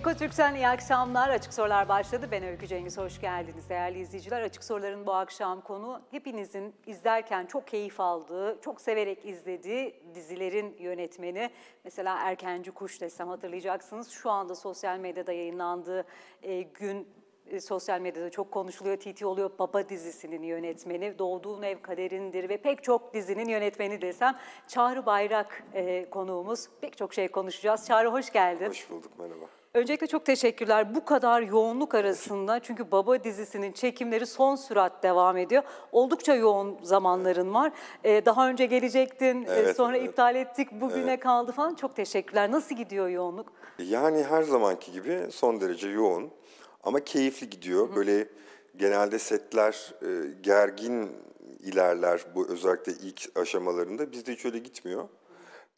Eko Türk'ten iyi akşamlar. Açık Sorular başladı. Ben Öykü Cengiz. Hoş geldiniz değerli izleyiciler. Açık Soruların bu akşam konu hepinizin izlerken çok keyif aldığı, çok severek izlediği dizilerin yönetmeni. Mesela Erkenci Kuş desem hatırlayacaksınız. Şu anda sosyal medyada yayınlandığı e, gün e, sosyal medyada çok konuşuluyor. TT oluyor Baba dizisinin yönetmeni, Doğduğun Ev Kaderindir ve pek çok dizinin yönetmeni desem. Çağrı Bayrak e, konuğumuz. Pek çok şey konuşacağız. Çağrı hoş geldin. Hoş bulduk merhaba. Öncelikle çok teşekkürler. Bu kadar yoğunluk arasında çünkü Baba dizisinin çekimleri son sürat devam ediyor. Oldukça yoğun zamanların var. Ee, daha önce gelecektin, e, evet, sonra evet. iptal ettik, bugüne evet. kaldı falan. Çok teşekkürler. Nasıl gidiyor yoğunluk? Yani her zamanki gibi son derece yoğun ama keyifli gidiyor. Hı. Böyle genelde setler e, gergin ilerler bu özellikle ilk aşamalarında. Bizde hiç öyle gitmiyor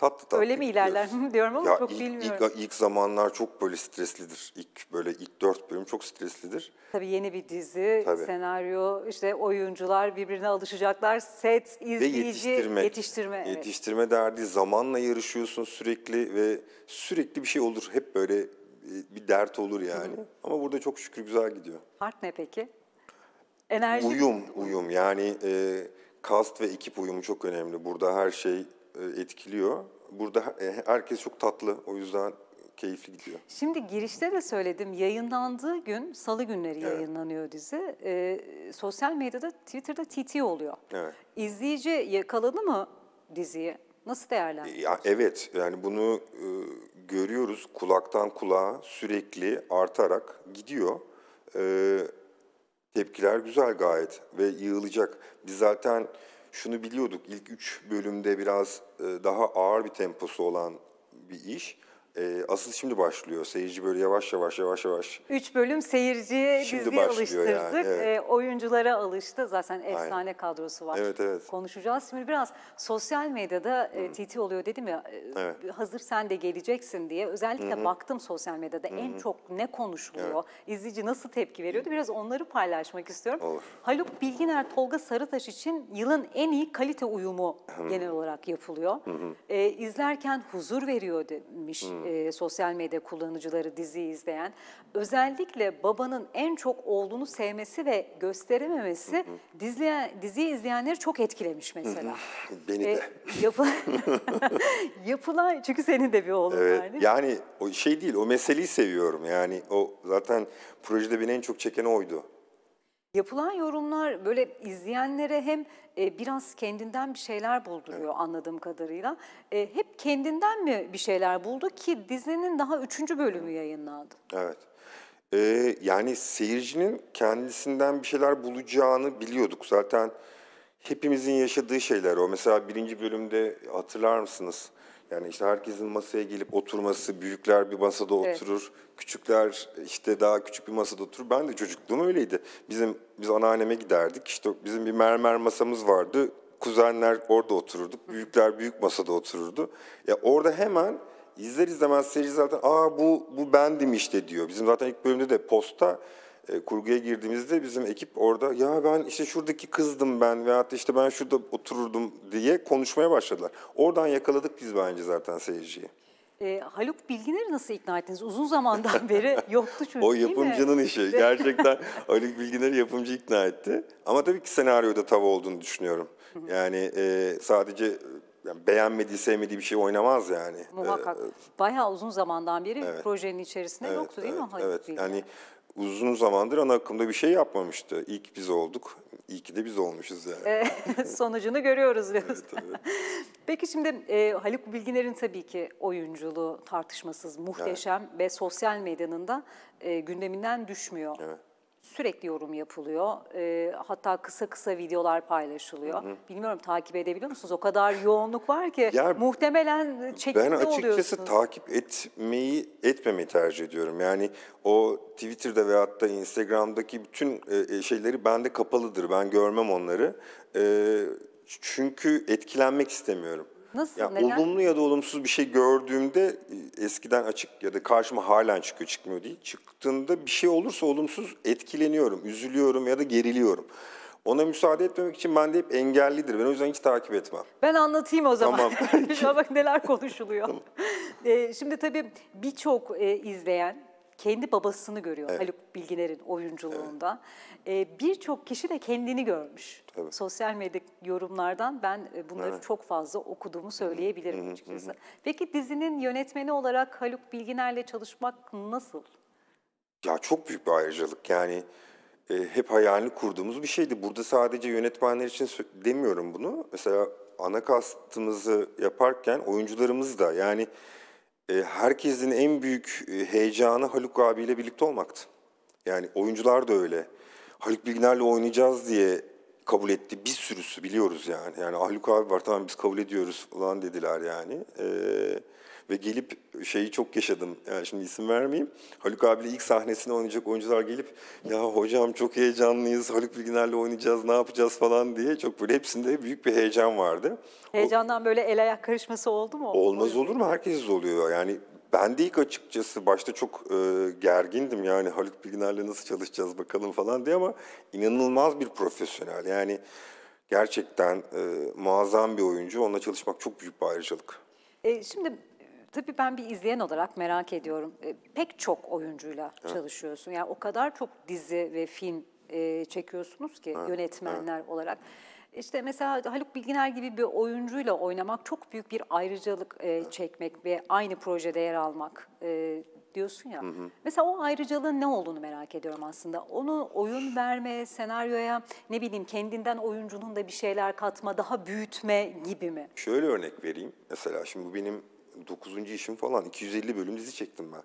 tatlı tatlı Öyle mi ilerler diyorum ama ya çok ilk, bilmiyorum. Ilk, ilk zamanlar çok böyle streslidir. İlk böyle ilk dört bölüm çok streslidir. Tabii yeni bir dizi, Tabii. senaryo, işte oyuncular birbirine alışacaklar. Set, izleyici, ve yetiştirme. Yetiştirme, evet. yetiştirme derdi zamanla yarışıyorsun sürekli ve sürekli bir şey olur. Hep böyle e, bir dert olur yani. Ama burada çok şükür güzel gidiyor. Fark ne peki? Enerji. Uyum, uyum. Yani e, kast ve ekip uyumu çok önemli. Burada her şey e, etkiliyor. Burada e, herkes çok tatlı. O yüzden keyifli gidiyor. Şimdi girişte de söyledim. Yayınlandığı gün salı günleri evet. yayınlanıyor dizi. E, sosyal medyada Twitter'da TT oluyor. Evet. İzleyici yakaladı mı diziyi? Nasıl değerlendiriyorsunuz? Ya, evet yani bunu e, görüyoruz kulaktan kulağa sürekli artarak gidiyor. E, tepkiler güzel gayet ve yığılacak. Biz zaten şunu biliyorduk. İlk üç bölümde biraz e, daha ağır bir temposu olan bir iş. E, asıl şimdi başlıyor. Seyirci böyle yavaş yavaş yavaş yavaş. Üç bölüm seyirciye şimdi diziye alıştırdık. Yani, evet. e, oyunculara alıştı. Zaten efsane Aynen. kadrosu var. Evet evet. Konuşacağız. Şimdi biraz sosyal medyada e, TT oluyor dedim ya. E, evet. Hazır sen de geleceksin diye. Özellikle Hı-hı. baktım sosyal medyada Hı-hı. en çok ne konuşuluyor? Evet. İzleyici nasıl tepki veriyordu? Biraz onları paylaşmak istiyorum. Olur. Haluk Bilginer, Tolga Sarıtaş için yılın en iyi kalite uyumu Hı-hı. genel olarak yapılıyor. hı E, izlerken huzur veriyor demiş. Hı-hı e, sosyal medya kullanıcıları diziyi izleyen. Özellikle babanın en çok oğlunu sevmesi ve gösterememesi Dizleyen, diziyi izleyenleri çok etkilemiş mesela. Hı Beni e, de. Yapı yapılan, çünkü senin de bir oğlun evet, var Yani o şey değil, o meseleyi seviyorum. Yani o zaten projede beni en çok çeken oydu. Yapılan yorumlar böyle izleyenlere hem e, biraz kendinden bir şeyler bulduruyor anladığım kadarıyla. E, hep kendinden mi bir şeyler buldu ki dizinin daha üçüncü bölümü yayınlandı? Evet. Ee, yani seyircinin kendisinden bir şeyler bulacağını biliyorduk. Zaten hepimizin yaşadığı şeyler o. Mesela birinci bölümde hatırlar mısınız? Yani işte herkesin masaya gelip oturması, büyükler bir masada evet. oturur, küçükler işte daha küçük bir masada oturur. Ben de çocukluğum öyleydi. Bizim biz anneanneme giderdik. İşte bizim bir mermer masamız vardı. Kuzenler orada otururdu, Büyükler büyük masada otururdu. Ya orada hemen izler izlemez seyirci zaten aa bu bu bendim işte diyor. Bizim zaten ilk bölümde de posta e, kurguya girdiğimizde bizim ekip orada ya ben işte şuradaki kızdım ben veyahut da işte ben şurada otururdum diye konuşmaya başladılar. Oradan yakaladık biz bence zaten seyirciyi. E, Haluk Bilginer'i nasıl ikna ettiniz? Uzun zamandan beri yoktu çünkü O yapımcının işi. Gerçekten Haluk Bilginer yapımcı ikna etti. Ama tabii ki senaryoda tav olduğunu düşünüyorum. Yani e, sadece yani beğenmediği, sevmediği bir şey oynamaz yani. Muhakkak. Ee, Bayağı uzun zamandan beri evet. projenin içerisinde evet, yoktu değil evet, mi Haluk Evet, Bilginer? yani uzun zamandır ana akımda bir şey yapmamıştı. İlk biz olduk. İyi ki de biz olmuşuz yani. Ee, sonucunu görüyoruz diyoruz. Evet, Peki şimdi e, Haluk Bilginer'in tabii ki oyunculuğu tartışmasız muhteşem evet. ve sosyal medyanın da e, gündeminden düşmüyor. Evet sürekli yorum yapılıyor. E, hatta kısa kısa videolar paylaşılıyor. Hı hı. Bilmiyorum takip edebiliyor musunuz? O kadar yoğunluk var ki ya, muhtemelen çekimde Ben açıkçası oluyorsunuz. takip etmeyi etmemeyi tercih ediyorum. Yani o Twitter'da veyahut da Instagram'daki bütün e, e şeyleri bende kapalıdır. Ben görmem onları. E, çünkü etkilenmek istemiyorum. Nasıl? Yani neden? Olumlu ya da olumsuz bir şey gördüğümde e, eskiden açık ya da karşıma halen çıkıyor çıkmıyor değil. Çıktığında bir şey olursa olumsuz etkileniyorum, üzülüyorum ya da geriliyorum. Ona müsaade etmemek için ben de hep engellidir. Ben o yüzden hiç takip etmem. Ben anlatayım o zaman. Tamam. Şuna bak neler konuşuluyor. Tamam. E, şimdi tabii birçok e, izleyen kendi babasını görüyor evet. Haluk Bilginer'in oyunculuğunda. Evet. E, Birçok kişi de kendini görmüş. Evet. Sosyal medya yorumlardan ben e, bunları evet. çok fazla okuduğumu söyleyebilirim açıkçası. Hı-hı. Peki dizinin yönetmeni olarak Haluk Bilginer'le çalışmak nasıl? Ya çok büyük bir ayrıcalık yani e, hep hayalini kurduğumuz bir şeydi. Burada sadece yönetmenler için demiyorum bunu. Mesela ana kastımızı yaparken oyuncularımız da yani e, herkesin en büyük e, heyecanı Haluk abiyle birlikte olmaktı. Yani oyuncular da öyle. Haluk Bilginer'le oynayacağız diye kabul etti. Bir sürüsü biliyoruz yani. Yani Haluk abi var tamam biz kabul ediyoruz falan dediler yani. Ee, ve gelip şeyi çok yaşadım. Yani şimdi isim vermeyeyim. Haluk abiyle ilk sahnesini oynayacak oyuncular gelip ya hocam çok heyecanlıyız. Haluk Bilginer'le oynayacağız. Ne yapacağız falan diye çok böyle hepsinde büyük bir heyecan vardı. Heyecandan o, böyle el ayak karışması oldu mu? Olmaz olur mu? Herkes oluyor. Yani ben de ilk açıkçası başta çok e, gergindim yani Haluk Bilginer'le nasıl çalışacağız bakalım falan diye ama inanılmaz bir profesyonel. Yani gerçekten e, muazzam bir oyuncu. Onunla çalışmak çok büyük bir ayrıcalık. E, şimdi Tabii ben bir izleyen olarak merak ediyorum. E, pek çok oyuncuyla evet. çalışıyorsun. Yani o kadar çok dizi ve film e, çekiyorsunuz ki evet. yönetmenler evet. olarak. İşte mesela Haluk Bilginer gibi bir oyuncuyla oynamak çok büyük bir ayrıcalık e, çekmek ve aynı projede yer almak e, diyorsun ya. Hı hı. Mesela o ayrıcalığın ne olduğunu merak ediyorum aslında. Onu oyun verme, senaryoya ne bileyim kendinden oyuncunun da bir şeyler katma, daha büyütme gibi mi? Şöyle örnek vereyim. Mesela şimdi bu benim 9. işim falan 250 bölüm dizi çektim ben.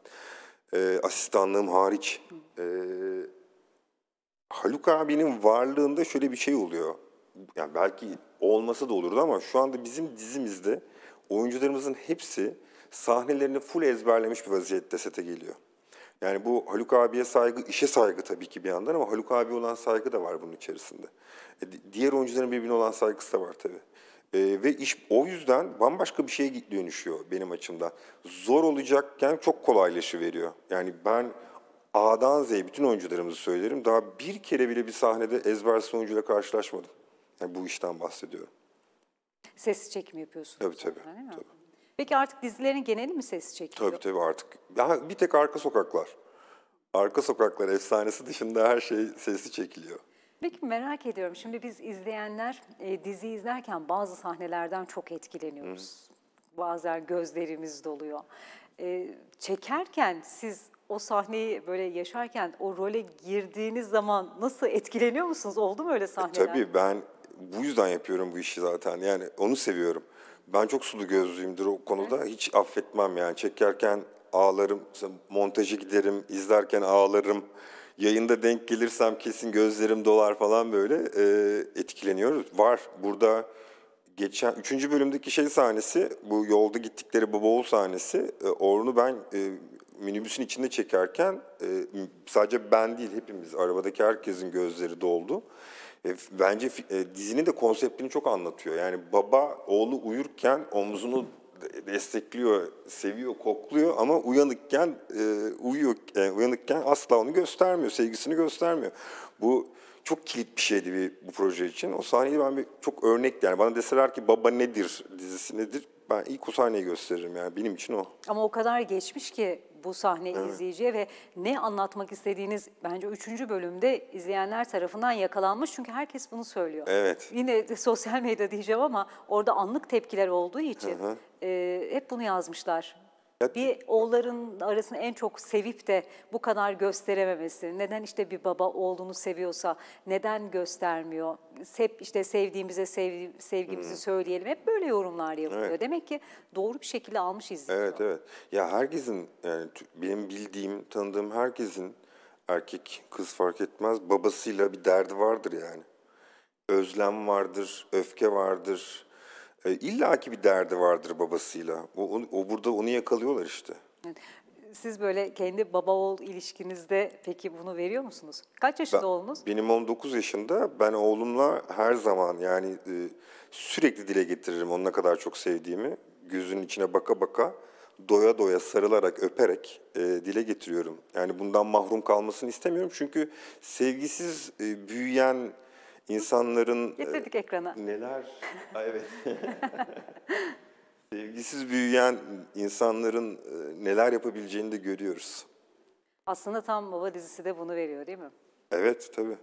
E, asistanlığım hariç. E, Haluk abinin varlığında şöyle bir şey oluyor. Yani belki olmasa da olurdu ama şu anda bizim dizimizde oyuncularımızın hepsi sahnelerini full ezberlemiş bir vaziyette sete geliyor. Yani bu Haluk abiye saygı, işe saygı tabii ki bir yandan ama Haluk abi olan saygı da var bunun içerisinde. E, diğer oyuncuların birbirine olan saygısı da var tabii. E, ve iş o yüzden bambaşka bir şeye dönüşüyor benim açımdan. Zor olacakken çok kolaylaşı veriyor. Yani ben A'dan Z'ye bütün oyuncularımızı söylerim. Daha bir kere bile bir sahnede ezber sonucuyla karşılaşmadım. Yani bu işten bahsediyorum. Ses çekimi yapıyorsunuz. Tabii tabii. Sonra, değil mi? tabii. Peki artık dizilerin geneli mi ses çekiliyor? Tabii tabii artık. Ya, bir tek arka sokaklar. Arka sokaklar efsanesi dışında her şey sesi çekiliyor. Peki merak ediyorum şimdi biz izleyenler e, dizi izlerken bazı sahnelerden çok etkileniyoruz. Hı. Bazen gözlerimiz doluyor. E, çekerken siz o sahneyi böyle yaşarken o role girdiğiniz zaman nasıl etkileniyor musunuz? Oldu mu öyle e, sahneler? E, tabii ben bu yüzden yapıyorum bu işi zaten yani onu seviyorum. Ben çok sulu gözlüyümdür o konuda. Hı. Hiç affetmem yani çekerken ağlarım, montajı giderim, izlerken ağlarım yayında denk gelirsem kesin gözlerim dolar falan böyle e, etkileniyoruz. Var burada geçen üçüncü bölümdeki şey sahnesi bu yolda gittikleri baba oğul sahnesi. E, Orun'u ben e, minibüsün içinde çekerken e, sadece ben değil hepimiz arabadaki herkesin gözleri doldu. E, bence e, dizinin de konseptini çok anlatıyor. Yani baba oğlu uyurken omzunu destekliyor, seviyor, kokluyor ama uyanıkken e, uyuyor, e, uyanıkken asla onu göstermiyor, sevgisini göstermiyor. Bu çok kilit bir şeydi bir, bu proje için. O sahneyi ben bir, çok örnek yani bana deseler ki Baba Nedir dizisi nedir ben ilk o sahneyi gösteririm yani benim için o. Ama o kadar geçmiş ki bu sahne evet. izleyiciye ve ne anlatmak istediğiniz bence üçüncü bölümde izleyenler tarafından yakalanmış. Çünkü herkes bunu söylüyor. Evet. Yine sosyal medya diyeceğim ama orada anlık tepkiler olduğu için hı hı. E, hep bunu yazmışlar bir oğulların arasında en çok sevip de bu kadar gösterememesi. Neden işte bir baba oğlunu seviyorsa neden göstermiyor? Hep işte sevdiğimize sevdi, sevgimizi hmm. söyleyelim. Hep böyle yorumlar yapılıyor. Evet. Demek ki doğru bir şekilde almış izliyor. Evet evet. Ya herkesin yani benim bildiğim, tanıdığım herkesin erkek kız fark etmez babasıyla bir derdi vardır yani. Özlem vardır, öfke vardır e, İlla ki bir derdi vardır babasıyla. O, o, o burada onu yakalıyorlar işte. Siz böyle kendi baba oğul ilişkinizde peki bunu veriyor musunuz? Kaç yaşında ben, oğlunuz? Benim 19 yaşında. Ben oğlumla her zaman yani e, sürekli dile getiririm onu ne kadar çok sevdiğimi. Gözünün içine baka baka doya doya sarılarak öperek e, dile getiriyorum. Yani bundan mahrum kalmasını istemiyorum çünkü sevgisiz e, büyüyen insanların e, getirdik e, ekrana. Neler? ha, evet. Sevgisiz büyüyen insanların e, neler yapabileceğini de görüyoruz. Aslında tam Baba dizisi de bunu veriyor değil mi? Evet tabii.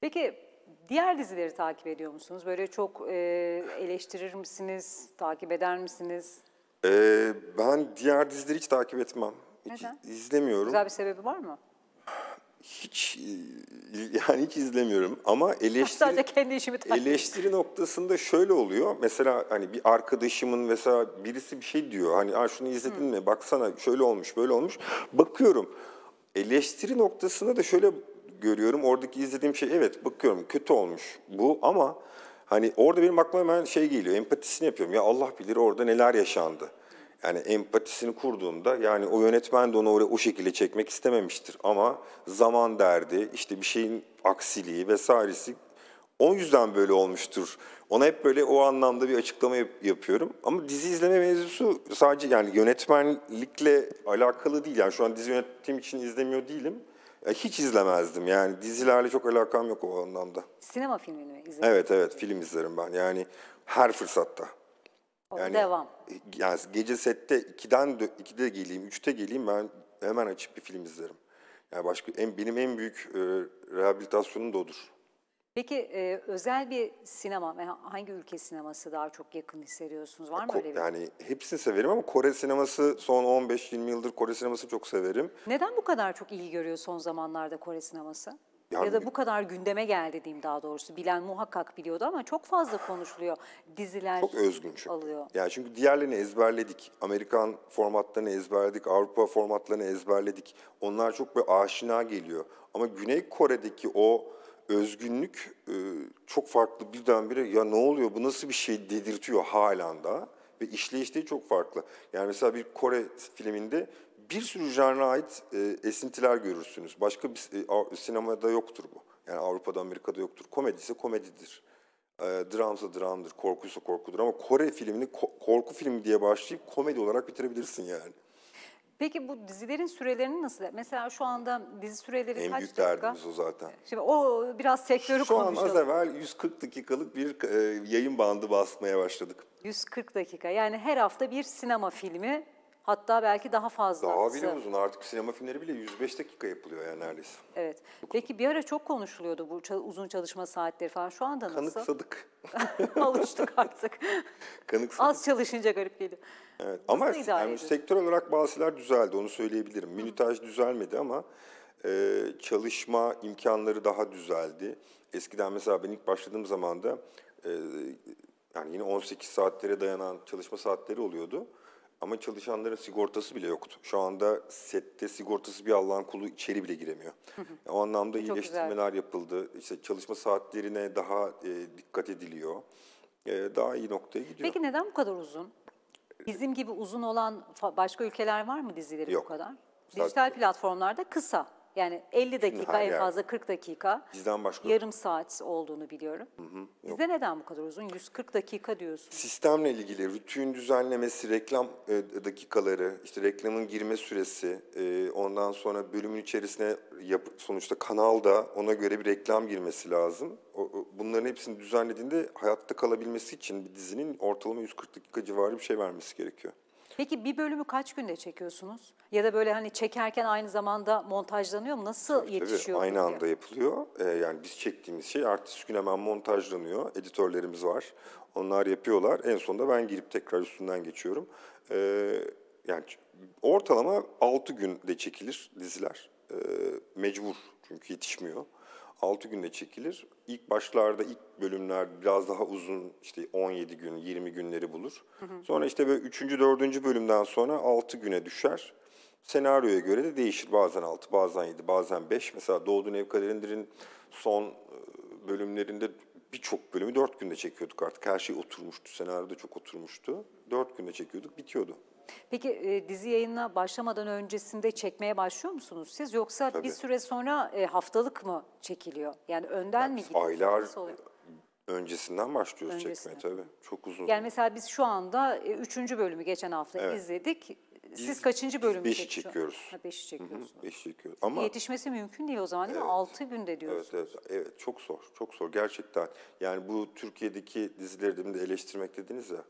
Peki diğer dizileri takip ediyor musunuz? Böyle çok e, eleştirir misiniz, takip eder misiniz? Ee, ben diğer dizileri hiç takip etmem. Hiç izlemiyorum. Güzel bir sebebi var mı? hiç e, yani hiç izlemiyorum ama eleştiri sadece kendi işimi eleştiri noktasında şöyle oluyor. Mesela hani bir arkadaşımın mesela birisi bir şey diyor. Hani Aa, şunu izledin hmm. mi? Baksana şöyle olmuş, böyle olmuş. Bakıyorum. Eleştiri noktasında da şöyle görüyorum. Oradaki izlediğim şey evet bakıyorum kötü olmuş bu ama hani orada benim aklıma hemen şey geliyor. Empatisini yapıyorum. Ya Allah bilir orada neler yaşandı yani empatisini kurduğunda yani o yönetmen de onu oraya o şekilde çekmek istememiştir. Ama zaman derdi, işte bir şeyin aksiliği vesairesi o yüzden böyle olmuştur. Ona hep böyle o anlamda bir açıklama yap- yapıyorum. Ama dizi izleme mevzusu sadece yani yönetmenlikle alakalı değil. Yani şu an dizi yönettiğim için izlemiyor değilim. Hiç izlemezdim yani dizilerle çok alakam yok o anlamda. Sinema filmini mi izledin? Evet evet film izlerim ben yani her fırsatta yani, devam. E, yani gece sette 2'den 2'de geleyim, 3'te geleyim ben hemen açıp bir film izlerim. Yani başka en, benim en büyük e, rehabilitasyonum da odur. Peki e, özel bir sinema, yani e, hangi ülke sineması daha çok yakın hissediyorsunuz? Var mı Ko- öyle bir? Yani hepsini severim ama Kore sineması son 15-20 yıldır Kore sineması çok severim. Neden bu kadar çok ilgi görüyor son zamanlarda Kore sineması? Yani, ya da bu kadar gündeme geldi diyeyim daha doğrusu. Bilen muhakkak biliyordu ama çok fazla konuşuluyor. Diziler çok özgün çünkü. alıyor. Yani çünkü diğerlerini ezberledik. Amerikan formatlarını ezberledik, Avrupa formatlarını ezberledik. Onlar çok bir aşina geliyor. Ama Güney Kore'deki o özgünlük e, çok farklı birdenbire ya ne oluyor bu nasıl bir şey dedirtiyor halen daha ve işleyişte çok farklı. Yani mesela bir Kore filminde bir sürü janra ait e, esintiler görürsünüz. Başka bir e, sinemada yoktur bu. Yani Avrupa'da, Amerika'da yoktur. Komedi ise komedidir. E, dramsa dramdır, korkuysa korkudur. Ama Kore filmini ko- korku filmi diye başlayıp komedi olarak bitirebilirsin yani. Peki bu dizilerin sürelerini nasıl? Mesela şu anda dizi süreleri en kaç büyük dakika? derdimiz o zaten. Şimdi o biraz sektörü şu konuşalım. Şu an az evvel 140 dakikalık bir e, yayın bandı basmaya başladık. 140 dakika yani her hafta bir sinema filmi Hatta belki daha fazla. Daha biliyor musun? Artık sinema filmleri bile 105 dakika yapılıyor yani neredeyse. Evet. Peki bir ara çok konuşuluyordu bu uzun çalışma saatleri falan. Şu anda nasıl? Kanıksadık. Alıştık artık. Kanıksadık. Az çalışınca garip geliyor. Evet. Ama yani sektör olarak bazılar düzeldi. Onu söyleyebilirim. Minütaj düzelmedi ama e, çalışma imkanları daha düzeldi. Eskiden mesela ben ilk başladığım zaman da e, yani yine 18 saatlere dayanan çalışma saatleri oluyordu. Ama çalışanların sigortası bile yoktu. Şu anda sette sigortası bir Allah'ın kulu içeri bile giremiyor. o anlamda Çok iyileştirmeler güzel. yapıldı. İşte çalışma saatlerine daha e, dikkat ediliyor. E, daha iyi noktaya gidiyor. Peki neden bu kadar uzun? Bizim gibi uzun olan başka ülkeler var mı dizileri Yok. bu kadar? Dijital platformlarda kısa. Yani 50 dakika en fazla 40 dakika. Bizden başka. Yarım saat olduğunu biliyorum. Hı hı, Sizde neden bu kadar uzun? 140 dakika diyorsun. Sistemle ilgili rütüğün düzenlemesi, reklam e, dakikaları, işte reklamın girme süresi, e, ondan sonra bölümün içerisine yap, sonuçta kanalda ona göre bir reklam girmesi lazım. O, o, bunların hepsini düzenlediğinde hayatta kalabilmesi için bir dizinin ortalama 140 dakika civarı bir şey vermesi gerekiyor. Peki bir bölümü kaç günde çekiyorsunuz? Ya da böyle hani çekerken aynı zamanda montajlanıyor mu? Nasıl tabii, yetişiyor? Tabii, aynı anda yapılıyor. Ee, yani biz çektiğimiz şey artist gün hemen montajlanıyor. Editörlerimiz var. Onlar yapıyorlar. En sonunda ben girip tekrar üstünden geçiyorum. Ee, yani ortalama 6 günde çekilir diziler. Ee, mecbur çünkü yetişmiyor. 6 günde çekilir. İlk başlarda ilk bölümler biraz daha uzun işte 17 gün 20 günleri bulur. Hı hı. Sonra işte böyle 3. 4. bölümden sonra 6 güne düşer. Senaryoya göre de değişir. Bazen 6, bazen 7, bazen 5. Mesela Doğduğun Ev Kalender'in son e, bölümlerinde birçok bölümü 4 günde çekiyorduk artık. Her şey oturmuştu. Senaryo da çok oturmuştu. 4 günde çekiyorduk, bitiyordu. Peki e, dizi yayına başlamadan öncesinde çekmeye başlıyor musunuz siz? Yoksa Tabii. bir süre sonra e, haftalık mı çekiliyor? Yani önden yani mi gidiyor? Aylar öncesinden başlıyoruz Öncesine. çekmeye tabii. Çok uzun. Yani mesela biz şu anda e, üçüncü bölümü geçen hafta evet. izledik. Siz biz, kaçıncı bölümü beşi çekiyoruz. Ha, beşi çekiyoruz. Hı beşi çekiyoruz. Ama yetişmesi mümkün değil o zaman değil mi? Altı günde diyorsunuz. Evet, evet, evet çok zor. Çok zor gerçekten. Yani bu Türkiye'deki dizileri de eleştirmek dediniz ya. Hı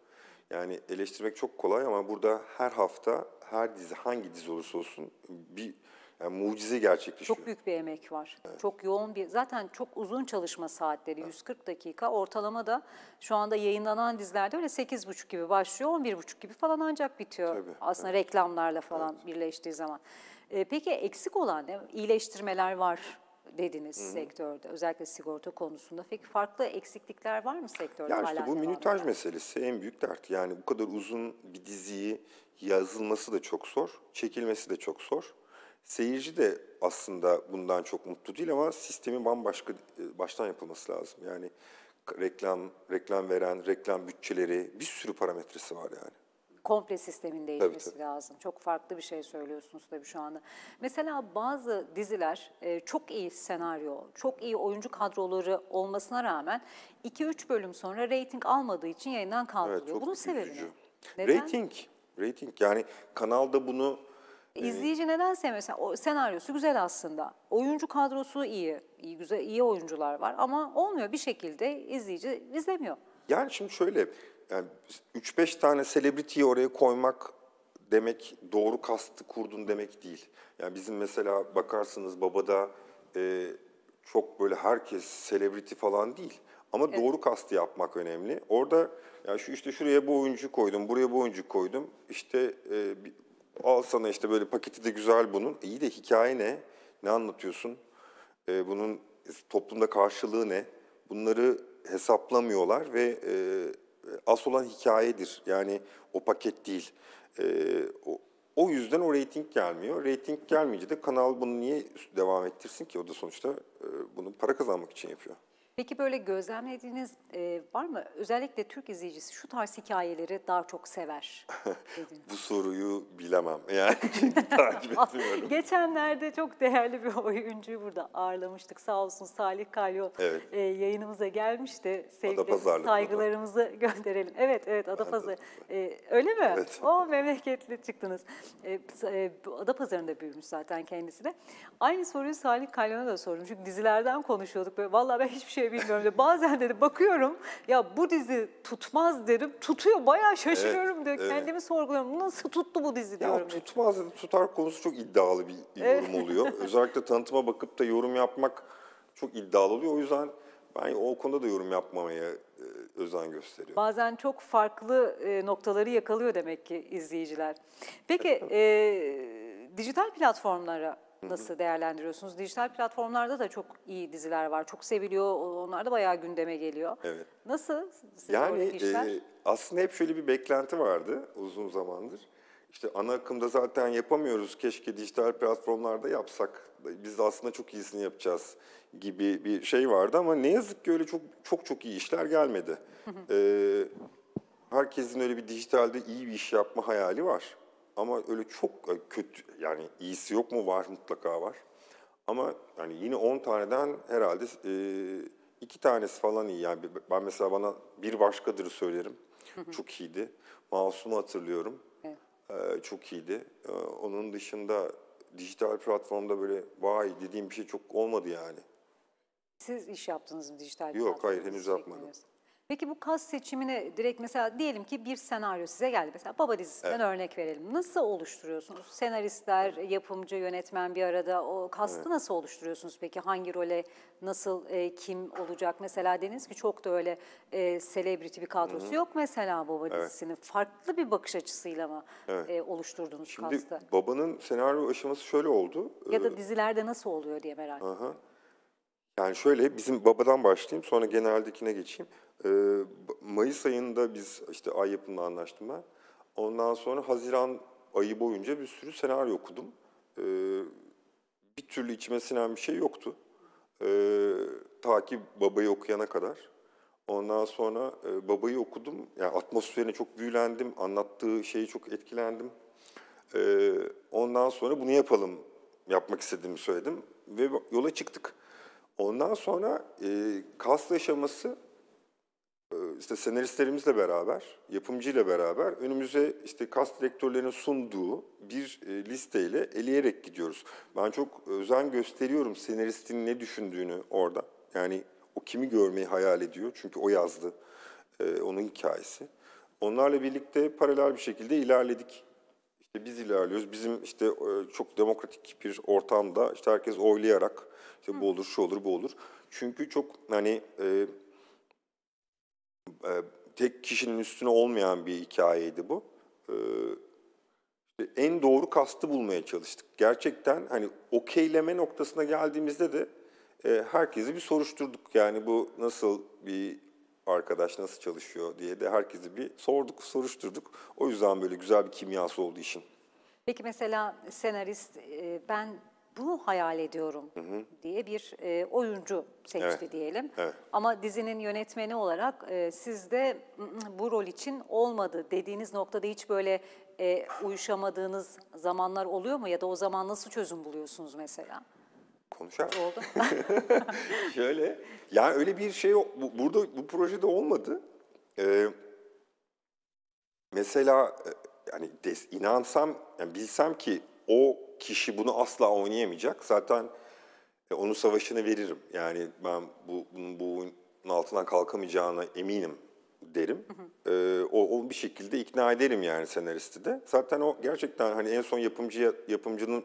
yani eleştirmek çok kolay ama burada her hafta her dizi hangi dizi olursa olsun bir yani mucize gerçekleşiyor. Çok büyük bir emek var. Evet. Çok yoğun bir zaten çok uzun çalışma saatleri evet. 140 dakika. Ortalama da şu anda yayınlanan dizilerde öyle 8.30 gibi başlıyor, 11.30 gibi falan ancak bitiyor. Tabii. Aslında evet. reklamlarla falan evet. birleştiği zaman. Ee, peki eksik olan ne? İyileştirmeler var dediniz Hı-hı. sektörde özellikle sigorta konusunda. Peki farklı eksiklikler var mı sektörde? Ya işte bu minütaj meselesi en büyük dert. Yani bu kadar uzun bir diziyi yazılması da çok zor, çekilmesi de çok zor. Seyirci de aslında bundan çok mutlu değil ama sistemi bambaşka e, baştan yapılması lazım. Yani reklam, reklam veren, reklam bütçeleri bir sürü parametresi var yani komple sistemin değişmesi tabii, tabii. lazım. Çok farklı bir şey söylüyorsunuz tabii şu anda. Mesela bazı diziler e, çok iyi senaryo, çok iyi oyuncu kadroları olmasına rağmen 2-3 bölüm sonra reyting almadığı için yayından kaldırılıyor. Evet, Bunun sebebi üzücü. ne? Neden? Rating. Rating yani kanalda bunu e, İzleyici neden sevmesin? O senaryosu güzel aslında. Oyuncu kadrosu iyi, iyi güzel iyi oyuncular var ama olmuyor bir şekilde izleyici izlemiyor. Yani şimdi şöyle yani 3-5 tane selebritiyi oraya koymak demek doğru kastı kurdun demek değil. Yani bizim mesela bakarsınız babada e, çok böyle herkes selebriti falan değil. Ama evet. doğru kastı yapmak önemli. Orada yani şu işte şuraya bu oyuncu koydum, buraya bu oyuncu koydum. İşte e, al sana işte böyle paketi de güzel bunun. İyi de hikaye ne? Ne anlatıyorsun? E, bunun toplumda karşılığı ne? Bunları hesaplamıyorlar ve e, e, asıl olan hikayedir. Yani o paket değil. E, o, o yüzden o reyting gelmiyor. Reyting gelmeyince de kanal bunu niye devam ettirsin ki? O da sonuçta e, bunu para kazanmak için yapıyor. Peki böyle gözlemlediğiniz e, var mı? Özellikle Türk izleyicisi şu tarz hikayeleri daha çok sever. Bu soruyu bilemem. Yani takip etmiyorum. Geçenlerde çok değerli bir oyuncuyu burada ağırlamıştık. Sağ olsun Salih Kalyo evet. e, yayınımıza gelmişti. Sevgilerimizi, saygılarımızı da. gönderelim. Evet, evet Adapazarı. E, öyle mi? Evet. O memleketli çıktınız. E, e, Adapazarı'nda büyümüş zaten kendisi de. Aynı soruyu Salih Kalyo'na da sordum. Çünkü dizilerden konuşuyorduk. Böyle, vallahi ben hiçbir şey şey bilmiyorum de bazen dedi bakıyorum ya bu dizi tutmaz derim. Tutuyor bayağı şaşırıyorum evet, diyor. Evet. Kendimi sorguluyorum. Nasıl tuttu bu dizi diyorum. Ya tutmaz dedi tutar konusu çok iddialı bir evet. yorum oluyor. Özellikle tanıtıma bakıp da yorum yapmak çok iddialı oluyor. O yüzden ben o konuda da yorum yapmamaya e, özen gösteriyorum. Bazen çok farklı e, noktaları yakalıyor demek ki izleyiciler. Peki e, dijital platformlara Nasıl değerlendiriyorsunuz? Dijital platformlarda da çok iyi diziler var. Çok seviliyor. Onlar da bayağı gündeme geliyor. Evet. Nasıl? yani e, aslında hep şöyle bir beklenti vardı uzun zamandır. İşte ana akımda zaten yapamıyoruz. Keşke dijital platformlarda yapsak. Biz de aslında çok iyisini yapacağız gibi bir şey vardı ama ne yazık ki öyle çok çok çok iyi işler gelmedi. ee, herkesin öyle bir dijitalde iyi bir iş yapma hayali var. Ama öyle çok kötü yani iyisi yok mu var mutlaka var. Ama yani yine 10 taneden herhalde e, iki tanesi falan iyi. Yani ben mesela bana bir başkadır söylerim. çok iyiydi. Masum'u hatırlıyorum. Evet. Ee, çok iyiydi. Ee, onun dışında dijital platformda böyle vay dediğim bir şey çok olmadı yani. Siz iş yaptınız mı dijital Yok hayır henüz yapmadım. Peki bu kas seçimini direkt mesela diyelim ki bir senaryo size geldi. Mesela Baba dizisinden evet. örnek verelim. Nasıl oluşturuyorsunuz? Senaristler, yapımcı, yönetmen bir arada o kastı evet. nasıl oluşturuyorsunuz peki? Hangi role nasıl e, kim olacak? Mesela deniz ki çok da öyle e, celebrity bir kadrosu Hı-hı. yok mesela Baba evet. dizisini. Farklı bir bakış açısıyla mı evet. e, oluşturdunuz Şimdi kastı? Baba'nın senaryo aşaması şöyle oldu. Ya da ee, dizilerde nasıl oluyor diye merak ediyorum. Yani şöyle bizim babadan başlayayım sonra geneldekine geçeyim. Ee, Mayıs ayında biz işte ay yapımla anlaştım ben. Ondan sonra Haziran ayı boyunca bir sürü senaryo okudum. Ee, bir türlü içime sinen bir şey yoktu. Ee, ta ki babayı okuyana kadar. Ondan sonra e, babayı okudum. Yani atmosferine çok büyülendim. Anlattığı şeyi çok etkilendim. Ee, ondan sonra bunu yapalım yapmak istediğimi söyledim ve yola çıktık. Ondan sonra e, kas aşaması e, işte senaristlerimizle beraber, yapımcıyla beraber önümüze işte kast direktörlerinin sunduğu bir e, listeyle eleyerek gidiyoruz. Ben çok özen gösteriyorum senaristin ne düşündüğünü orada. Yani o kimi görmeyi hayal ediyor çünkü o yazdı e, onun hikayesi. Onlarla birlikte paralel bir şekilde ilerledik. İşte biz ilerliyoruz. Bizim işte e, çok demokratik bir ortamda işte herkes oylayarak işte bu olur, şu olur, bu olur. Çünkü çok hani e, e, tek kişinin üstüne olmayan bir hikayeydi bu. E, en doğru kastı bulmaya çalıştık. Gerçekten hani okeyleme noktasına geldiğimizde de e, herkesi bir soruşturduk. Yani bu nasıl bir arkadaş nasıl çalışıyor diye de herkesi bir sorduk, soruşturduk. O yüzden böyle güzel bir kimyası oldu işin. Peki mesela senarist e, ben bunu hayal ediyorum hı hı. diye bir e, oyuncu seçti evet. diyelim. Evet. Ama dizinin yönetmeni olarak e, siz de bu rol için olmadı dediğiniz noktada hiç böyle e, uyuşamadığınız zamanlar oluyor mu? Ya da o zaman nasıl çözüm buluyorsunuz mesela? Konuşar. Oldu. Şöyle, yani öyle bir şey bu, burada bu projede olmadı. Ee, mesela e, yani des, inansam, yani bilsem ki o kişi bunu asla oynayamayacak. Zaten e, onun savaşını veririm. Yani ben bu bu bunun altından kalkamayacağına eminim derim. E, o, o bir şekilde ikna ederim yani senaristi de. Zaten o gerçekten hani en son yapımcıya yapımcının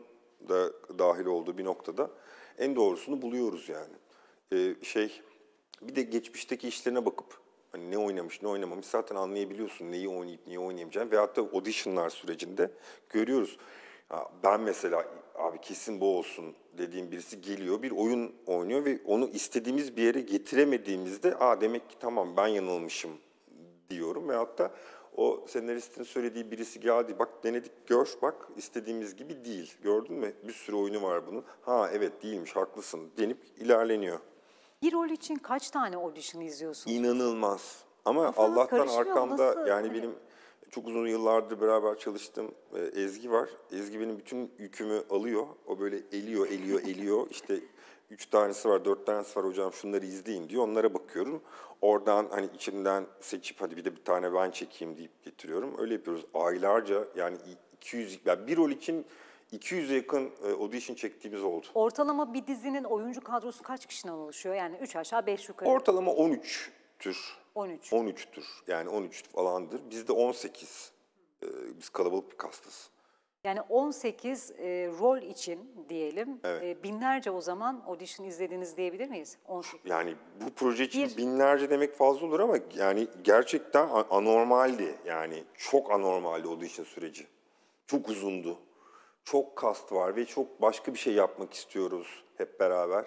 da dahil olduğu bir noktada en doğrusunu buluyoruz yani. E, şey bir de geçmişteki işlerine bakıp hani ne oynamış ne oynamamış zaten anlayabiliyorsun neyi oynayıp neyi oynayamayacağını ve hatta auditionlar sürecinde görüyoruz. Ben mesela abi kesin bu olsun dediğim birisi geliyor bir oyun oynuyor ve onu istediğimiz bir yere getiremediğimizde aa demek ki tamam ben yanılmışım diyorum ve hatta o senaristin söylediği birisi geldi bak denedik gör bak istediğimiz gibi değil gördün mü bir sürü oyunu var bunun ha evet değilmiş haklısın denip ilerleniyor. Bir rol için kaç tane audition izliyorsunuz? İnanılmaz ama Kafanız Allah'tan arkamda Nasıl? yani hani benim çok uzun yıllardır beraber çalıştım. E, Ezgi var. Ezgi benim bütün yükümü alıyor. O böyle eliyor, eliyor, eliyor. İşte üç tanesi var, dört tanesi var hocam şunları izleyin diyor. Onlara bakıyorum. Oradan hani içinden seçip hadi bir de bir tane ben çekeyim deyip getiriyorum. Öyle yapıyoruz. Aylarca yani 200, yani bir rol için 200'e yakın e, audition çektiğimiz oldu. Ortalama bir dizinin oyuncu kadrosu kaç kişiden oluşuyor? Yani 3 aşağı 5 yukarı. Ortalama 13 tür 13. 13'tür. Yani 13 falandır. Bizde 18. Ee, biz kalabalık bir kastız. Yani 18 e, rol için diyelim evet. e, binlerce o zaman audition izlediniz diyebilir miyiz? 18. Yani bu proje için bir... binlerce demek fazla olur ama yani gerçekten anormaldi. Yani çok anormaldi audition süreci. Çok uzundu. Çok kast var ve çok başka bir şey yapmak istiyoruz hep beraber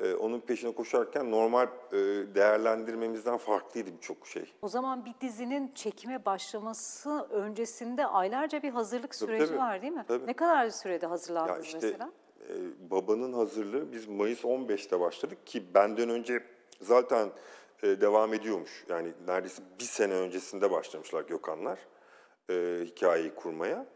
e, onun peşine koşarken normal e, değerlendirmemizden farklıydı birçok şey. O zaman bir dizinin çekime başlaması öncesinde aylarca bir hazırlık süreci tabii, var değil mi? Tabii. Ne kadar bir sürede hazırlandınız ya işte, mesela? E, babanın hazırlığı biz Mayıs 15'te başladık ki benden önce zaten e, devam ediyormuş. Yani neredeyse bir sene öncesinde başlamışlar Gökhanlar e, hikayeyi kurmaya.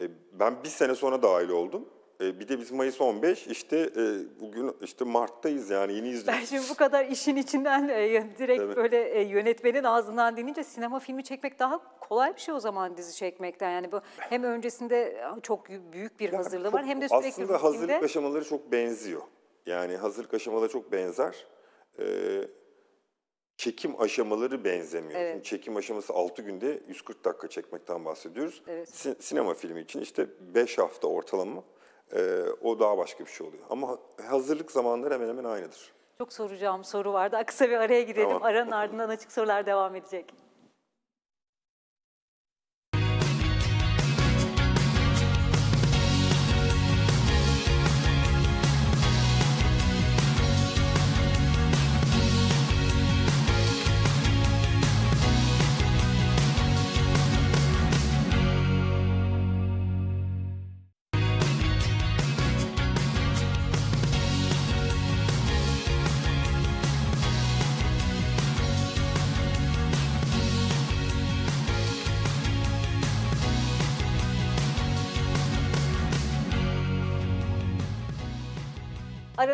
E, ben bir sene sonra dahil oldum. E, bir de biz Mayıs 15 işte e, bugün işte Mart'tayız yani yeni izliyoruz. Ben şimdi bu kadar işin içinden e, direkt evet. böyle yönetmenin ağzından dinince sinema filmi çekmek daha kolay bir şey o zaman dizi çekmekten. Yani bu hem öncesinde çok büyük bir yani çok, var hem de sürekli Aslında rutininde... hazırlık aşamaları çok benziyor. Yani hazırlık aşamaları çok benzer. Ee, çekim aşamaları benzemiyor. Evet. Şimdi çekim aşaması 6 günde 140 dakika çekmekten bahsediyoruz. Evet. Sin sinema filmi için işte 5 hafta ortalama e, o daha başka bir şey oluyor. Ama hazırlık zamanları hemen hemen aynıdır. Çok soracağım soru vardı. Kısa bir araya gidelim. Tamam. Aranın ardından açık sorular devam edecek.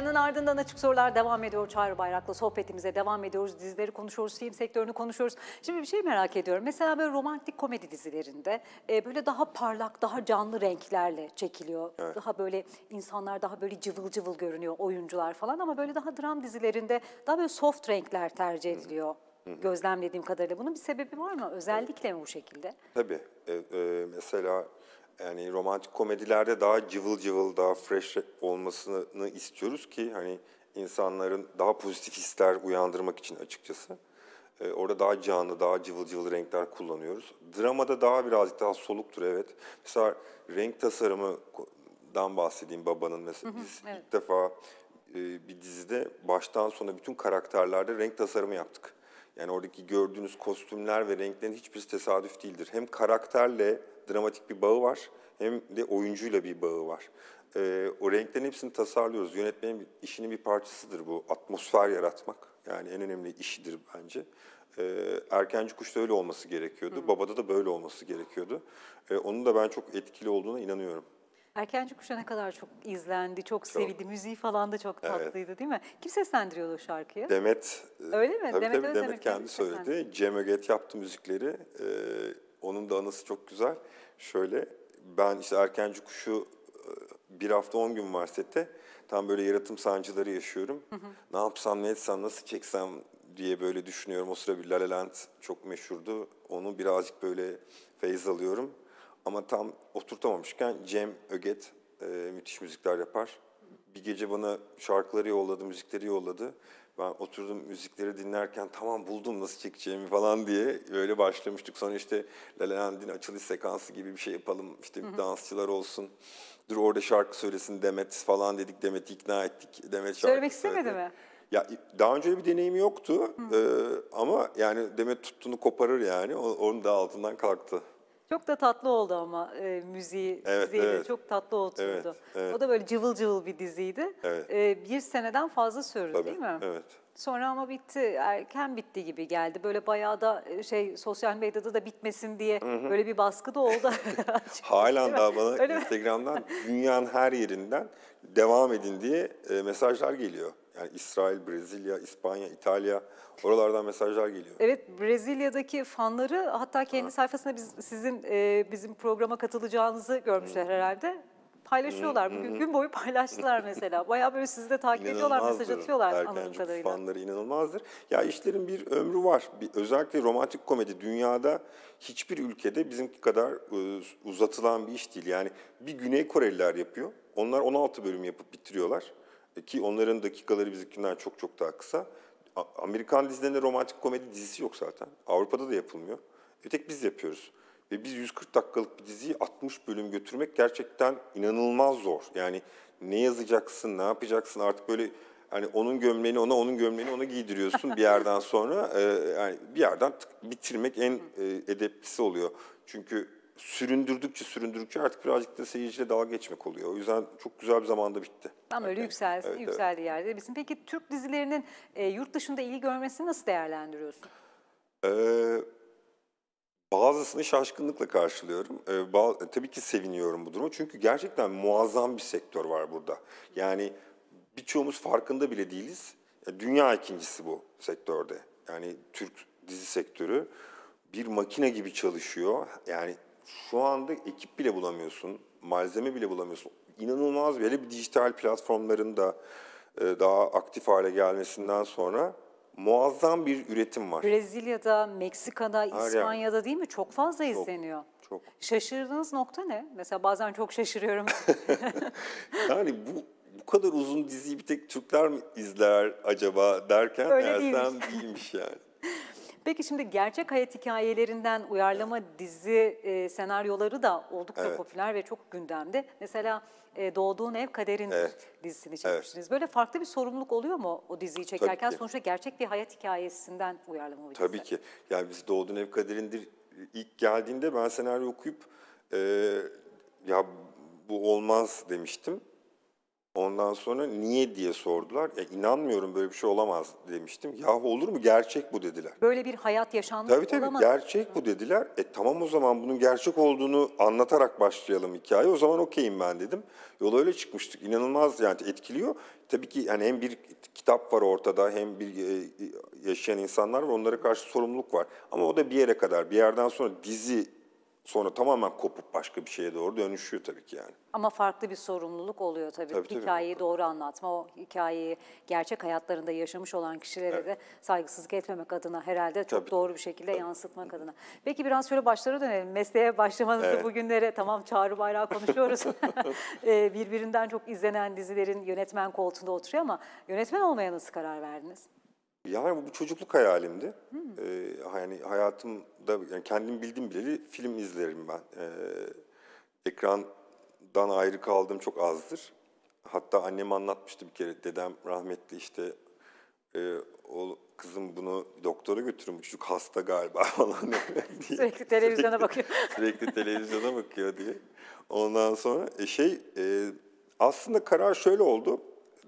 Aranın ardından açık sorular devam ediyor. Çağrı Bayrak'la sohbetimize devam ediyoruz. Dizileri konuşuyoruz, film sektörünü konuşuyoruz. Şimdi bir şey merak ediyorum. Mesela böyle romantik komedi dizilerinde e, böyle daha parlak, daha canlı renklerle çekiliyor. Evet. Daha böyle insanlar daha böyle cıvıl cıvıl görünüyor oyuncular falan ama böyle daha dram dizilerinde daha böyle soft renkler tercih ediliyor. Hı. Hı gözlemlediğim kadarıyla. Bunun bir sebebi var mı? Özellikle mi bu şekilde? Tabii. E, e, mesela yani romantik komedilerde daha cıvıl cıvıl, daha fresh olmasını istiyoruz ki hani insanların daha pozitif hisler uyandırmak için açıkçası. Ee, orada daha canlı, daha cıvıl cıvıl renkler kullanıyoruz. Dramada daha birazcık daha soluktur evet. Mesela renk tasarımından bahsedeyim babanın mesela. Biz evet. ilk defa e, bir dizide baştan sona bütün karakterlerde renk tasarımı yaptık. Yani oradaki gördüğünüz kostümler ve renklerin hiçbirisi tesadüf değildir. Hem karakterle dramatik bir bağı var hem de oyuncuyla bir bağı var. E, o renklerin hepsini tasarlıyoruz. Yönetmenin işinin bir parçasıdır bu. Atmosfer yaratmak. Yani en önemli işidir bence. E, Erkenci Kuş'ta öyle olması gerekiyordu. Hı. Babada da böyle olması gerekiyordu. E, onun da ben çok etkili olduğuna inanıyorum. Erkenci Kuş'a ne kadar çok izlendi, çok sevildi. Müziği falan da çok tatlıydı evet. değil mi? Kim seslendiriyordu o şarkıyı? Demet. E, öyle mi? Tabii Demet, tabii, Demet kendi söyledi. Cem Öget yaptı müzikleri. Ee, onun da anısı çok güzel. Şöyle ben işte erkenci kuşu e, bir hafta on gün var sette. Tam böyle yaratım sancıları yaşıyorum. Hı hı. Ne yapsam ne etsem nasıl çeksem diye böyle düşünüyorum. O sıra bir La La Land çok meşhurdu. Onu birazcık böyle feyiz alıyorum. Ama tam oturtamamışken Cem Öget e, müthiş müzikler yapar. Bir gece bana şarkıları yolladı, müzikleri yolladı. Ben oturdum müzikleri dinlerken tamam buldum nasıl çekeceğimi falan diye böyle başlamıştık. Sonra işte La La Land'in açılış sekansı gibi bir şey yapalım. İşte hı hı. dansçılar olsun. Dur orada şarkı söylesin Demet falan dedik. Demet'i ikna ettik. Demet şarkı Söylemek istemedi mi? Ya daha önce bir deneyimi yoktu. Ee, ama yani Demet tuttuğunu koparır yani. Onun da altından kalktı. Çok da tatlı oldu ama e, müziği, evet, müziğiyle evet. çok tatlı oturdu. Evet, evet. O da böyle cıvıl cıvıl bir diziydi. Evet. E, bir seneden fazla sürdü Tabii, değil mi? Evet. Sonra ama bitti, erken bitti gibi geldi. Böyle bayağı da e, şey sosyal medyada da bitmesin diye Hı-hı. böyle bir baskı da oldu. Halen daha bana Öyle Instagram'dan dünyanın her yerinden devam edin diye e, mesajlar geliyor. Yani İsrail, Brezilya, İspanya, İtalya oralardan mesajlar geliyor. Evet Brezilya'daki fanları hatta kendi ha. sayfasında biz, sizin e, bizim programa katılacağınızı görmüşler herhalde. Paylaşıyorlar. Bugün gün boyu paylaştılar mesela. Bayağı böyle sizi de takip ediyorlar, mesaj atıyorlar anladığım kadarıyla. fanları inanılmazdır. Ya işlerin bir ömrü var. Bir, özellikle romantik komedi dünyada hiçbir ülkede bizimki kadar e, uzatılan bir iş değil. Yani bir Güney Koreliler yapıyor. Onlar 16 bölüm yapıp bitiriyorlar ki onların dakikaları bizimkinden çok çok daha kısa. Amerikan dizilerinde romantik komedi dizisi yok zaten. Avrupa'da da yapılmıyor. Bir e, tek biz yapıyoruz. Ve biz 140 dakikalık bir diziyi 60 bölüm götürmek gerçekten inanılmaz zor. Yani ne yazacaksın, ne yapacaksın artık böyle hani onun gömleğini ona, onun gömleğini ona giydiriyorsun bir yerden sonra. E, yani bir yerden bitirmek en e, edeplisi oluyor. Çünkü süründürdükçe süründürdükçe artık birazcık da seyirciyle dalga geçmek oluyor. O yüzden çok güzel bir zamanda bitti. Tam öyle. yani, yükseldi, evet, yükseldi evet. yerde bizim. Peki Türk dizilerinin e, yurt dışında iyi görmesini nasıl değerlendiriyorsun? Ee, bazısını şaşkınlıkla karşılıyorum. Ee, ba- e, tabii ki seviniyorum bu durumu. Çünkü gerçekten muazzam bir sektör var burada. Yani birçoğumuz farkında bile değiliz. E, dünya ikincisi bu sektörde. Yani Türk dizi sektörü bir makine gibi çalışıyor. Yani şu anda ekip bile bulamıyorsun, malzeme bile bulamıyorsun. İnanılmaz böyle bir dijital platformların da e, daha aktif hale gelmesinden sonra muazzam bir üretim var. Brezilya'da, Meksika'da, İspanya'da değil mi? Çok fazla çok, izleniyor. Çok. Şaşırdığınız nokta ne? Mesela bazen çok şaşırıyorum. yani bu bu kadar uzun diziyi bir tek Türkler mi izler acaba derken Öyle Ersen değilmiş. değilmiş yani. Peki şimdi gerçek hayat hikayelerinden uyarlama dizi e, senaryoları da oldukça Evet. popüler ve çok gündemde. Mesela e, Doğduğun Ev Kaderindir Evet. dizisini çekmişsiniz. Böyle farklı bir sorumluluk oluyor mu o diziyi çekerken? Sonuçta gerçek bir hayat hikayesinden uyarlama bir Tabii ki. Yani biz Doğduğun Ev Kaderindir ilk geldiğinde ben senaryo okuyup e, ya bu olmaz demiştim. Ondan sonra niye diye sordular. Ya inanmıyorum böyle bir şey olamaz demiştim. Yahu olur mu gerçek bu dediler. Böyle bir hayat yaşanmış Tabii tabii olamaz. gerçek bu dediler. E tamam o zaman bunun gerçek olduğunu anlatarak başlayalım hikaye. O zaman okeyim ben dedim. Yola öyle çıkmıştık. İnanılmaz yani etkiliyor. Tabii ki yani hem bir kitap var ortada hem bir e, e, yaşayan insanlar var. Onlara karşı sorumluluk var. Ama o da bir yere kadar. Bir yerden sonra dizi Sonra tamamen kopup başka bir şeye doğru dönüşüyor tabii ki yani. Ama farklı bir sorumluluk oluyor tabii. tabii, tabii. Hikayeyi doğru anlatma, o hikayeyi gerçek hayatlarında yaşamış olan kişilere evet. de saygısızlık etmemek adına herhalde çok tabii. doğru bir şekilde tabii. yansıtmak adına. Peki biraz şöyle başlara dönelim. Mesleğe başlamanızı evet. bugünlere, tamam Çağrı Bayrağı konuşuyoruz. Ee, birbirinden çok izlenen dizilerin yönetmen koltuğunda oturuyor ama yönetmen olmaya nasıl karar verdiniz? Yani bu çocukluk hayalimdi. Ee, yani hayatımda yani kendim bildim bileli film izlerim ben. Ee, ekrandan ayrı kaldığım çok azdır. Hatta annem anlatmıştı bir kere. Dedem rahmetli işte e, o kızım bunu doktora götürün. Bu çocuk hasta galiba falan diye. Sürekli televizyona bakıyor. sürekli televizyona bakıyor diye. Ondan sonra e, şey e, aslında karar şöyle oldu.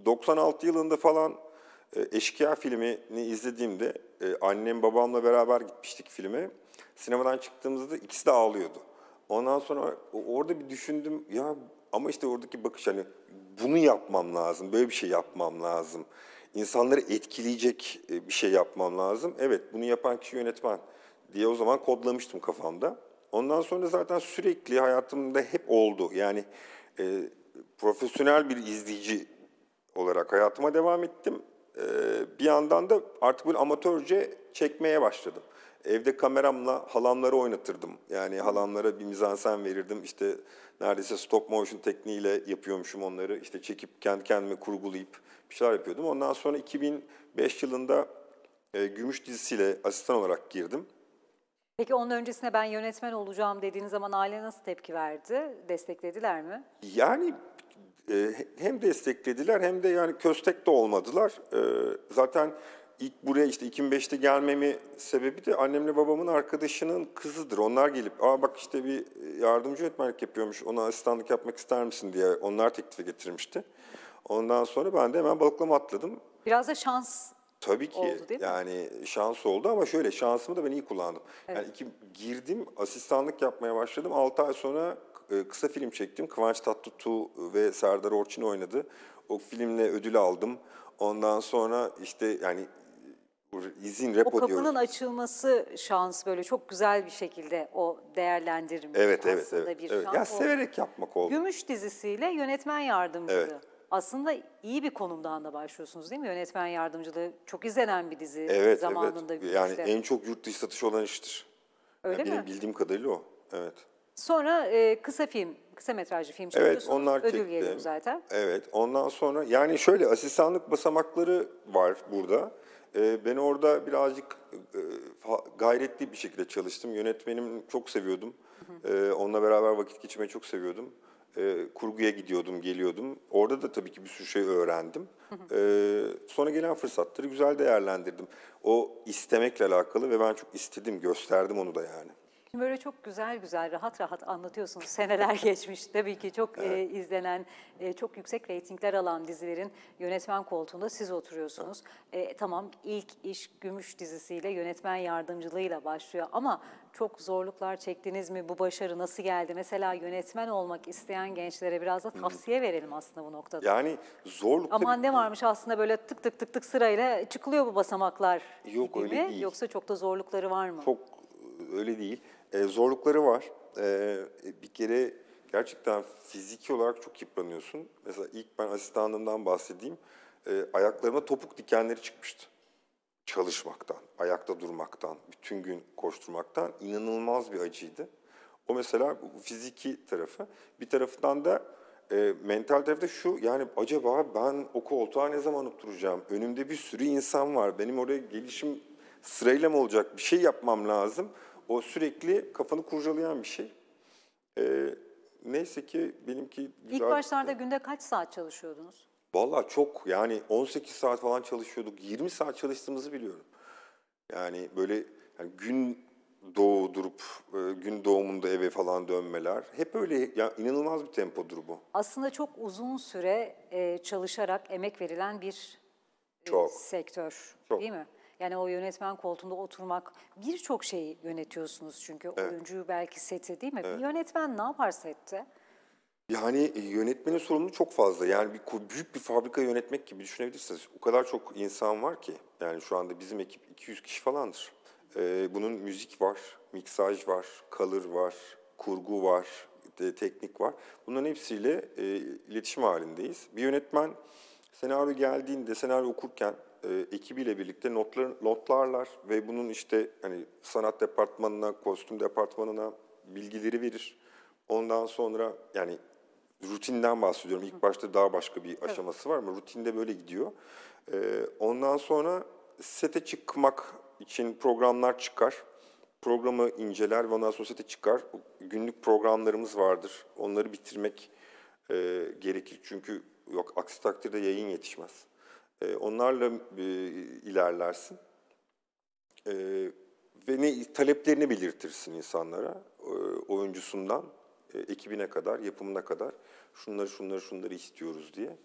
96 yılında falan e, Eşkıya filmini izlediğimde e, annem babamla beraber gitmiştik filme. Sinemadan çıktığımızda ikisi de ağlıyordu. Ondan sonra orada bir düşündüm ya ama işte oradaki bakış hani bunu yapmam lazım, böyle bir şey yapmam lazım. İnsanları etkileyecek e, bir şey yapmam lazım. Evet bunu yapan kişi yönetmen diye o zaman kodlamıştım kafamda. Ondan sonra zaten sürekli hayatımda hep oldu. Yani e, profesyonel bir izleyici olarak hayatıma devam ettim. Ee, bir yandan da artık böyle amatörce çekmeye başladım. Evde kameramla halamları oynatırdım. Yani halamlara bir mizansen verirdim. İşte neredeyse stop motion tekniğiyle yapıyormuşum onları. İşte çekip kendi kendime kurgulayıp bir şeyler yapıyordum. Ondan sonra 2005 yılında e, Gümüş dizisiyle asistan olarak girdim. Peki onun öncesine ben yönetmen olacağım dediğiniz zaman aile nasıl tepki verdi? Desteklediler mi? Yani e, hem desteklediler hem de yani köstek de olmadılar. E, zaten ilk buraya işte 2005'te gelmemi sebebi de annemle babamın arkadaşının kızıdır. Onlar gelip aa bak işte bir yardımcı öğretmenlik yapıyormuş ona asistanlık yapmak ister misin diye onlar teklifi getirmişti. Ondan sonra ben de hemen balıklama atladım. Biraz da şans Tabii ki oldu, değil mi? yani şans oldu ama şöyle şansımı da ben iyi kullandım. Evet. Yani iki, girdim asistanlık yapmaya başladım 6 ay sonra e, kısa film çektim. Kıvanç Tatlıtuğ ve Serdar Orçin oynadı. O filmle ödül aldım. Ondan sonra işte yani izin repo diyoruz. O kapının diyoruz. açılması şans böyle çok güzel bir şekilde o değerlendirilmiş evet, evet, aslında evet, bir evet. Ya severek yapmak oldu. Gümüş dizisiyle yönetmen yardımcısı. Evet. Aslında iyi bir konumdan da başlıyorsunuz değil mi? Yönetmen yardımcılığı çok izlenen bir dizi evet, zamanında. Evet, evet. Yani en çok yurt dışı satış olan iştir. Öyle yani mi? Benim bildiğim kadarıyla o. Evet. Sonra e, kısa film, kısa metrajlı film Evet, onlar Ödül geliyor zaten. Evet, ondan sonra yani şöyle asistanlık basamakları var burada. Ee, ben orada birazcık e, gayretli bir şekilde çalıştım. Yönetmenim çok seviyordum. Ee, onunla beraber vakit geçirmeyi çok seviyordum. Ee, kurguya gidiyordum, geliyordum. Orada da tabii ki bir sürü şey öğrendim. Ee, sonra gelen fırsatları güzel değerlendirdim. O istemekle alakalı ve ben çok istedim, gösterdim onu da yani. Şimdi böyle çok güzel güzel rahat rahat anlatıyorsunuz. Seneler geçmiş. Tabii ki çok evet. e, izlenen, e, çok yüksek reytingler alan dizilerin yönetmen koltuğunda siz oturuyorsunuz. Evet. E, tamam ilk iş Gümüş dizisiyle yönetmen yardımcılığıyla başlıyor ama çok zorluklar çektiniz mi? Bu başarı nasıl geldi? Mesela yönetmen olmak isteyen gençlere biraz da tavsiye verelim aslında bu noktada. Yani zorluk... Ama ne varmış aslında böyle tık tık tık tık sırayla çıkılıyor bu basamaklar Yok, gibi öyle Değil. Yoksa çok da zorlukları var mı? Çok e, öyle değil. E, zorlukları var. E, bir kere gerçekten fiziki olarak çok yıpranıyorsun. Mesela ilk ben asistanlığımdan bahsedeyim. E, ayaklarıma topuk dikenleri çıkmıştı. Çalışmaktan, ayakta durmaktan, bütün gün koşturmaktan inanılmaz bir acıydı. O mesela fiziki tarafı. Bir tarafından da e, mental tarafta şu yani acaba ben o koltuğa ne zaman oturacağım? Önümde bir sürü insan var. Benim oraya gelişim sırayla mı olacak? Bir şey yapmam lazım. O sürekli kafanı kurcalayan bir şey. Ee, neyse ki benimki... Güzel... İlk başlarda günde kaç saat çalışıyordunuz? Valla çok yani 18 saat falan çalışıyorduk. 20 saat çalıştığımızı biliyorum. Yani böyle yani gün doğdurup e, gün doğumunda eve falan dönmeler. Hep öyle yani inanılmaz bir tempodur bu. Aslında çok uzun süre e, çalışarak emek verilen bir e, çok. sektör çok. değil mi? Yani o yönetmen koltuğunda oturmak birçok şeyi yönetiyorsunuz çünkü evet. oyuncuyu belki sete değil mi? Evet. Bir yönetmen ne yapar sette? Yani e, yönetmenin sorumluluğu çok fazla. Yani bir, büyük bir fabrika yönetmek gibi düşünebilirsiniz. O kadar çok insan var ki. Yani şu anda bizim ekip 200 kişi falandır. Ee, bunun müzik var, miksaj var, kalır var, kurgu var, de, teknik var. Bunların hepsiyle e, iletişim halindeyiz. Bir yönetmen senaryo geldiğinde, senaryo okurken e, ekibiyle birlikte notlar, notlarlar ve bunun işte hani sanat departmanına, kostüm departmanına bilgileri verir. Ondan sonra yani rutinden bahsediyorum. İlk başta daha başka bir aşaması var ama rutinde böyle gidiyor. E, ondan sonra sete çıkmak için programlar çıkar. Programı inceler ve ondan sonra sete çıkar. Günlük programlarımız vardır. Onları bitirmek e, gerekir. Çünkü yok aksi takdirde yayın yetişmez. E, onlarla e, ilerlersin. E, ve ne taleplerini belirtirsin insanlara. E, oyuncusundan e, ekibine kadar, yapımına kadar şunları şunları şunları istiyoruz diye.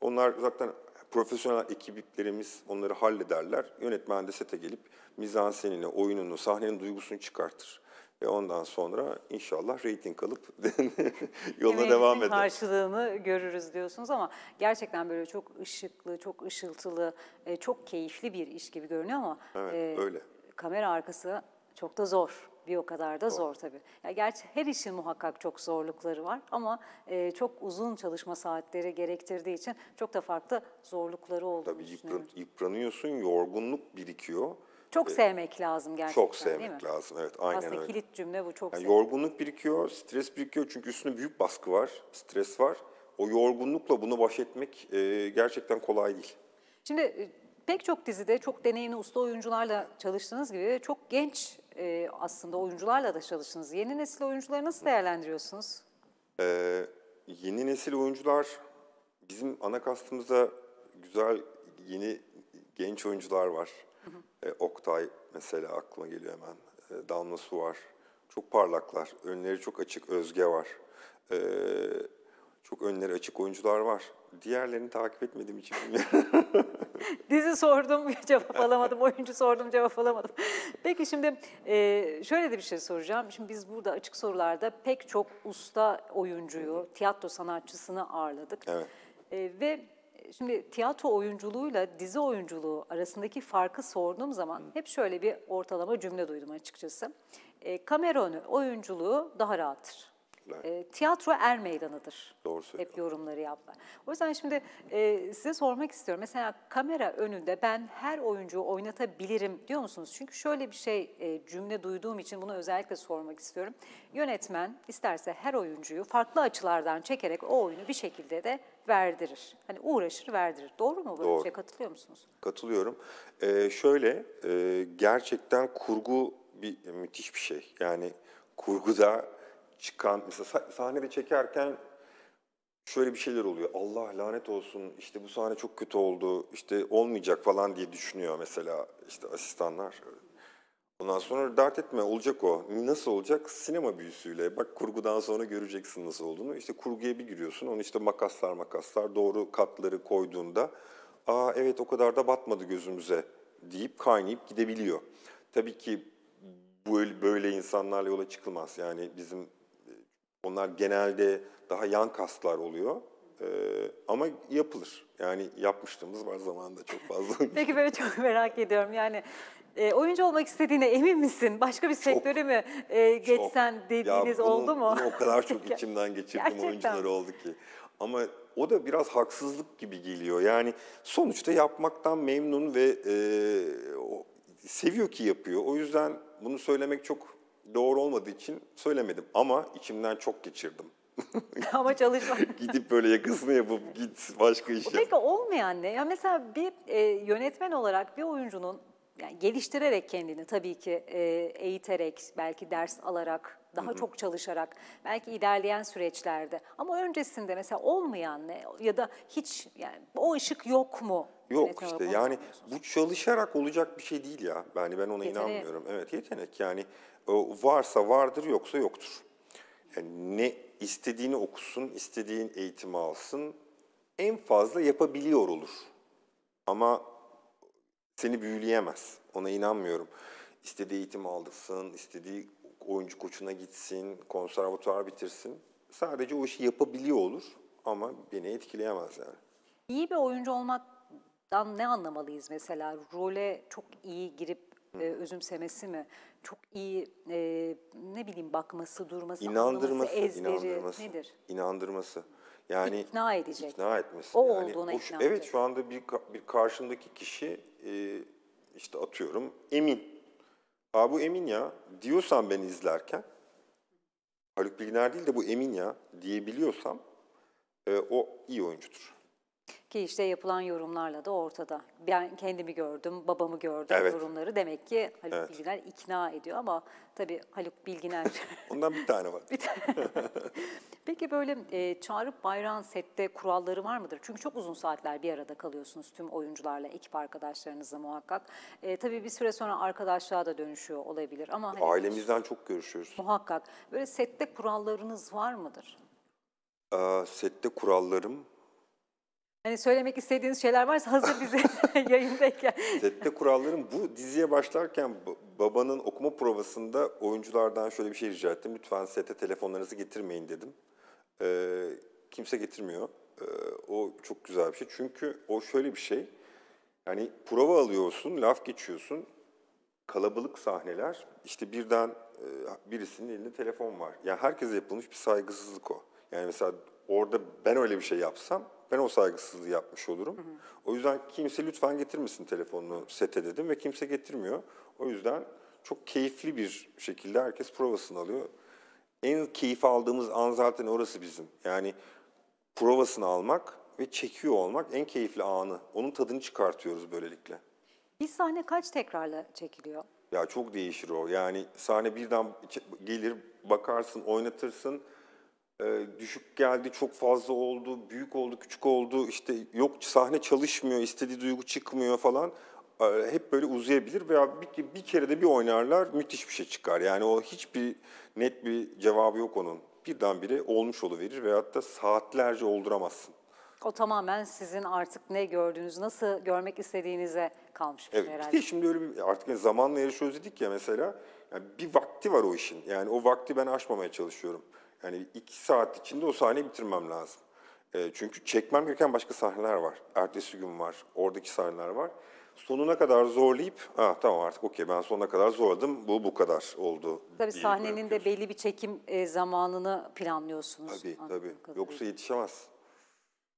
Onlar zaten profesyonel ekiplerimiz onları hallederler. Yönetmen de sete gelip mizansenini, oyununu, sahnenin duygusunu çıkartır. Ve ondan sonra inşallah reyting alıp yoluna Emeğinizin devam eder. karşılığını görürüz diyorsunuz ama gerçekten böyle çok ışıklı, çok ışıltılı, e, çok keyifli bir iş gibi görünüyor ama evet, e, öyle. kamera arkası çok da zor. Bir o kadar da zor, zor tabii. Ya gerçi her işin muhakkak çok zorlukları var ama e, çok uzun çalışma saatleri gerektirdiği için çok da farklı zorlukları olduğunu tabii düşünüyorum. Tabii yıpranıyorsun, yorgunluk birikiyor. Çok ee, sevmek lazım gerçekten Çok sevmek lazım evet aynen Aslında öyle. kilit cümle bu çok yani Yorgunluk birikiyor, stres birikiyor çünkü üstüne büyük baskı var, stres var. O yorgunlukla bunu baş etmek e, gerçekten kolay değil. Şimdi e, pek çok dizide çok deneyimli usta oyuncularla çalıştığınız gibi çok genç e, aslında oyuncularla da çalıştınız. Yeni nesil oyuncuları nasıl değerlendiriyorsunuz? Ee, yeni nesil oyuncular bizim ana kastımızda güzel yeni genç oyuncular var. E, Oktay mesela aklıma geliyor hemen. E, Damla Su var. Çok parlaklar. Önleri çok açık. Özge var. E, çok önleri açık oyuncular var. Diğerlerini takip etmediğim için bilmiyorum. Dizi sordum cevap alamadım, oyuncu sordum cevap alamadım. Peki şimdi e, şöyle de bir şey soracağım. Şimdi biz burada açık sorularda pek çok usta oyuncuyu, tiyatro sanatçısını ağırladık. Evet. E, ve şimdi tiyatro oyunculuğuyla dizi oyunculuğu arasındaki farkı sorduğum zaman hep şöyle bir ortalama cümle duydum açıkçası. E, kamera önü oyunculuğu daha rahattır e, tiyatro er meydanıdır. Doğru söylüyorsun. Hep yorumları yaptılar. O yüzden şimdi e, size sormak istiyorum. Mesela kamera önünde ben her oyuncuyu oynatabilirim diyor musunuz? Çünkü şöyle bir şey e, cümle duyduğum için bunu özellikle sormak istiyorum. Yönetmen isterse her oyuncuyu farklı açılardan çekerek o oyunu bir şekilde de verdirir. Hani uğraşır verdirir. Doğru mu böyle Doğru. şey? Katılıyor musunuz? Katılıyorum. Ee, şöyle e, gerçekten kurgu bir müthiş bir şey. Yani kurguda çıkan mesela sahnede çekerken şöyle bir şeyler oluyor. Allah lanet olsun işte bu sahne çok kötü oldu işte olmayacak falan diye düşünüyor mesela işte asistanlar. Ondan sonra dert etme olacak o. Nasıl olacak? Sinema büyüsüyle. Bak kurgudan sonra göreceksin nasıl olduğunu. İşte kurguya bir giriyorsun. Onu işte makaslar makaslar doğru katları koyduğunda aa evet o kadar da batmadı gözümüze deyip kaynayıp gidebiliyor. Tabii ki böyle, böyle insanlarla yola çıkılmaz. Yani bizim onlar genelde daha yan kaslar oluyor. Ee, ama yapılır. Yani yapmıştığımız var zamanında çok fazla. Peki böyle çok merak ediyorum. Yani e, oyuncu olmak istediğine emin misin? Başka bir sektöre mi e, geçsen çok. dediğiniz ya bunu, oldu mu? Bunu o kadar çok içimden geçirdim oyuncuları oldu ki. Ama o da biraz haksızlık gibi geliyor. Yani sonuçta yapmaktan memnun ve e, seviyor ki yapıyor. O yüzden bunu söylemek çok doğru olmadığı için söylemedim ama içimden çok geçirdim. ama çalışmak Gidip böyle yakasını yapıp git başka işe. Peki olmayan ne? Ya mesela bir e, yönetmen olarak bir oyuncunun yani geliştirerek kendini tabii ki e, eğiterek, belki ders alarak, daha Hı-hı. çok çalışarak, belki ilerleyen süreçlerde. Ama öncesinde mesela olmayan ne ya da hiç yani o ışık yok mu? Hani yok evet, işte yani bu çalışarak olacak bir şey değil ya. Yani ben ona yetenek. inanmıyorum. Evet yetenek yani e, varsa vardır yoksa yoktur. Yani ne istediğini okusun, istediğin eğitimi alsın, en fazla yapabiliyor olur. Ama seni büyüleyemez. Ona inanmıyorum. İstediği eğitim aldırsın, istediği oyuncu koçuna gitsin, konservatuar bitirsin. Sadece o işi yapabiliyor olur ama beni etkileyemez yani. İyi bir oyuncu olmaktan ne anlamalıyız mesela? Role çok iyi girip e, özümsemesi mi? çok iyi e, ne bileyim bakması, durması, inandırması, anlaması, ezberi inandırması, nedir? İnandırması. Yani ikna edecek. İkna etmesi. O yani olduğuna o, ikna Evet şu anda bir, bir karşımdaki kişi e, işte atıyorum emin. Aa bu emin ya diyorsam ben izlerken Haluk Bilginer değil de bu emin ya diyebiliyorsam e, o iyi oyuncudur. Ki işte yapılan yorumlarla da ortada. Ben kendimi gördüm, babamı gördüm evet. durumları. Demek ki Haluk evet. Bilginer ikna ediyor ama tabii Haluk Bilginer... Ondan bir tane var. bir tane. Peki böyle e, çağırıp bayrağın sette kuralları var mıdır? Çünkü çok uzun saatler bir arada kalıyorsunuz tüm oyuncularla, ekip arkadaşlarınızla muhakkak. E, tabii bir süre sonra arkadaşlığa da dönüşüyor olabilir ama... Hani Ailemizden hiç, çok görüşüyoruz. Muhakkak. Böyle sette kurallarınız var mıdır? Ee, sette kurallarım Hani söylemek istediğiniz şeyler varsa hazır bize yayındayken. Sette kuralların bu diziye başlarken babanın okuma provasında oyunculardan şöyle bir şey rica ettim. Lütfen sette telefonlarınızı getirmeyin dedim. Ee, kimse getirmiyor. Ee, o çok güzel bir şey. Çünkü o şöyle bir şey. Yani prova alıyorsun, laf geçiyorsun. Kalabalık sahneler. İşte birden e, birisinin elinde telefon var. Yani herkese yapılmış bir saygısızlık o. Yani mesela orada ben öyle bir şey yapsam ben o saygısızlığı yapmış olurum. Hı hı. O yüzden kimse lütfen getirmesin telefonunu sete dedim ve kimse getirmiyor. O yüzden çok keyifli bir şekilde herkes provasını alıyor. En keyif aldığımız an zaten orası bizim. Yani provasını almak ve çekiyor olmak en keyifli anı. Onun tadını çıkartıyoruz böylelikle. Bir sahne kaç tekrarla çekiliyor? Ya çok değişir o. Yani sahne birden gelir, bakarsın, oynatırsın e, düşük geldi, çok fazla oldu, büyük oldu, küçük oldu, işte yok sahne çalışmıyor, istediği duygu çıkmıyor falan e, hep böyle uzayabilir veya bir, bir kere de bir oynarlar müthiş bir şey çıkar. Yani o hiçbir net bir cevabı yok onun. Birdenbire olmuş verir veyahut da saatlerce olduramazsın. O tamamen sizin artık ne gördüğünüz, nasıl görmek istediğinize kalmış bir şey evet, şey herhalde. Bir de şimdi öyle bir, artık yani zamanla yarışıyoruz dedik ya mesela. Yani bir vakti var o işin. Yani o vakti ben aşmamaya çalışıyorum. Hani iki saat içinde o sahneyi bitirmem lazım. E, çünkü çekmem gereken başka sahneler var. Ertesi gün var, oradaki sahneler var. Sonuna kadar zorlayıp, ah tamam artık okey ben sonuna kadar zorladım, bu bu kadar oldu. Tabii sahnenin de belli bir çekim e, zamanını planlıyorsunuz. Tabii tabii, kadarıyla. yoksa yetişemez.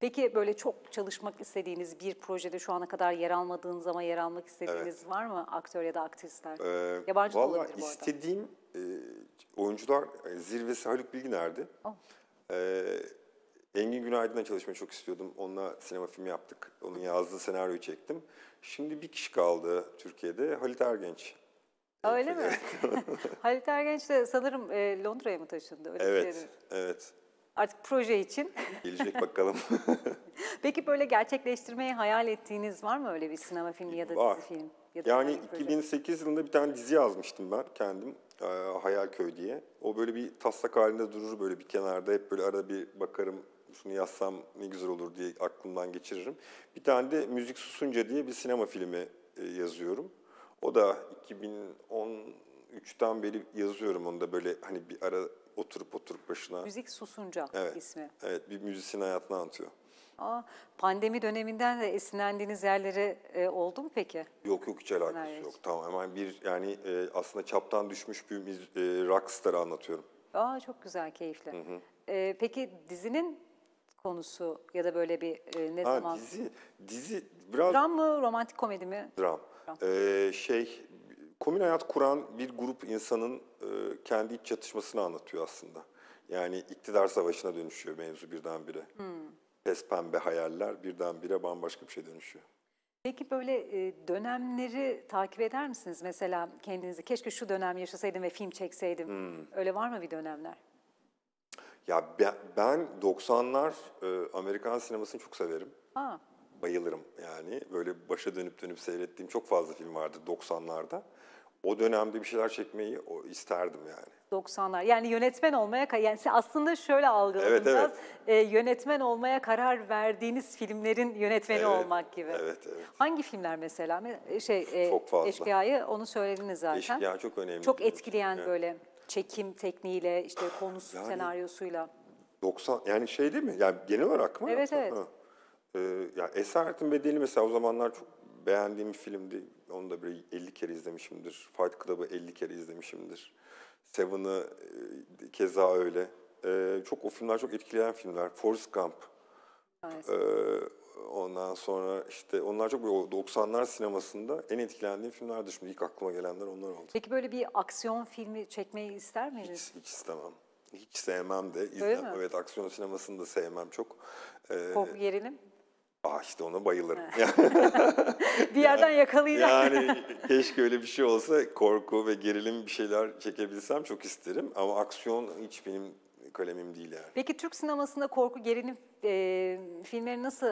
Peki böyle çok çalışmak istediğiniz bir projede şu ana kadar yer almadığınız ama yer almak istediğiniz evet. var mı aktör ya da aktrisler? Ee, Yabancı da olabilir bu arada. istediğim e, oyuncular e, zirvesi Haluk Bilginer'di. Oh. E, Engin Günaydın'la çalışmayı çok istiyordum. Onunla sinema filmi yaptık. Onun yazdığı senaryoyu çektim. Şimdi bir kişi kaldı Türkiye'de. Halit Ergenç. Öyle e, mi? Halit Ergenç de sanırım e, Londra'ya mı taşındı? Öyle şey evet, evet artık proje için. Gelecek bakalım. Peki böyle gerçekleştirmeyi hayal ettiğiniz var mı öyle bir sinema filmi ya da var. dizi film? Ya da yani 2008 proje? yılında bir tane dizi yazmıştım ben kendim. E, hayal Hayalköy diye. O böyle bir taslak halinde durur böyle bir kenarda. Hep böyle arada bir bakarım şunu yazsam ne güzel olur diye aklımdan geçiririm. Bir tane de Müzik Susunca diye bir sinema filmi e, yazıyorum. O da 2010 3'ten beri yazıyorum onu da böyle hani bir ara oturup oturup başına. Müzik Susunca evet, ismi. Evet, bir müzisyen hayatını anlatıyor. Aa, pandemi döneminden de esinlendiğiniz yerleri e, oldu mu peki? Yok yok hiç alakası Nerede? yok. Tamamen bir yani e, aslında çaptan düşmüş bir e, rockstar'ı anlatıyorum. Aa çok güzel, keyifli. Hı hı. E, peki dizinin konusu ya da böyle bir e, ne ha, zaman? Dizi, dizi biraz... Dram mı, romantik komedi mi? Dram. Dram. Ee, şey, komün hayat kuran bir grup insanın e, kendi iç çatışmasını anlatıyor aslında. Yani iktidar savaşına dönüşüyor mevzu birdenbire. Hmm. Pes pembe hayaller birdenbire bambaşka bir şey dönüşüyor. Peki böyle e, dönemleri takip eder misiniz? Mesela kendinizi keşke şu dönem yaşasaydım ve film çekseydim. Hmm. Öyle var mı bir dönemler? Ya ben 90'lar e, Amerikan sinemasını çok severim. Aa. Bayılırım yani. Böyle başa dönüp dönüp seyrettiğim çok fazla film vardı 90'larda o dönemde bir şeyler çekmeyi o, isterdim yani. 90'lar. Yani yönetmen olmaya yani aslında şöyle algıladım evet, biraz. Evet. E, yönetmen olmaya karar verdiğiniz filmlerin yönetmeni evet, olmak gibi. Evet, evet. Hangi filmler mesela? Şey e, çok fazla. Eşkıya'yı onu söylediniz zaten. Eşkıya çok önemli. Çok etkileyen için. böyle çekim tekniğiyle işte konusu yani, senaryosuyla. 90 yani şey değil mi? Yani genel olarak mı? Evet evet. Ha. Ee, yani Esaretin Bedeli mesela o zamanlar çok beğendiğim bir filmdi. Onu da bir 50 kere izlemişimdir. Fight Club'ı 50 kere izlemişimdir. Seven'ı e, keza öyle. E, çok o filmler çok etkileyen filmler. Forrest Gump. Evet. E, ondan sonra işte onlar çok o 90'lar sinemasında en etkilendiğim filmlerdi. Şimdi ilk aklıma gelenler onlar oldu. Peki böyle bir aksiyon filmi çekmeyi ister miydiniz? Hiç, hiç istemem. Hiç sevmem de. İzlem. Evet aksiyon sinemasını da sevmem çok. Ee, Korku gerilim? Aa ah, işte ona bayılırım. bir yerden yakalayacak. Yani keşke öyle bir şey olsa korku ve gerilim bir şeyler çekebilsem çok isterim. Ama aksiyon hiç benim kalemim değil yani. Peki Türk sinemasında korku gerilim e, filmleri nasıl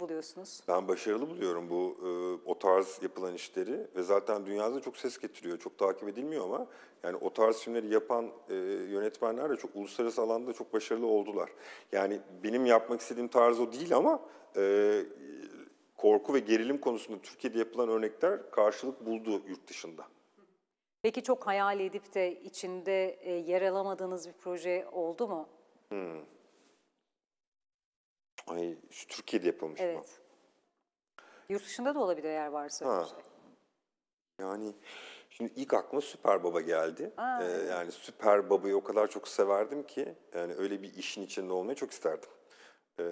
buluyorsunuz? Ben başarılı buluyorum bu e, o tarz yapılan işleri ve zaten dünyada çok ses getiriyor. Çok takip edilmiyor ama yani o tarz filmleri yapan e, yönetmenler de çok uluslararası alanda çok başarılı oldular. Yani benim yapmak istediğim tarz o değil ama e, korku ve gerilim konusunda Türkiye'de yapılan örnekler karşılık buldu yurt dışında. Peki çok hayal edip de içinde e, yer alamadığınız bir proje oldu mu? Hmm. Ay, şu Türkiye'de yapılmış evet. mı? Yurt dışında da olabilir eğer varsa. Ha. Şey. Yani şimdi ilk aklıma Süper Baba geldi. Aa, ee, Yani Süper Baba'yı o kadar çok severdim ki yani öyle bir işin içinde olmayı çok isterdim. Ee,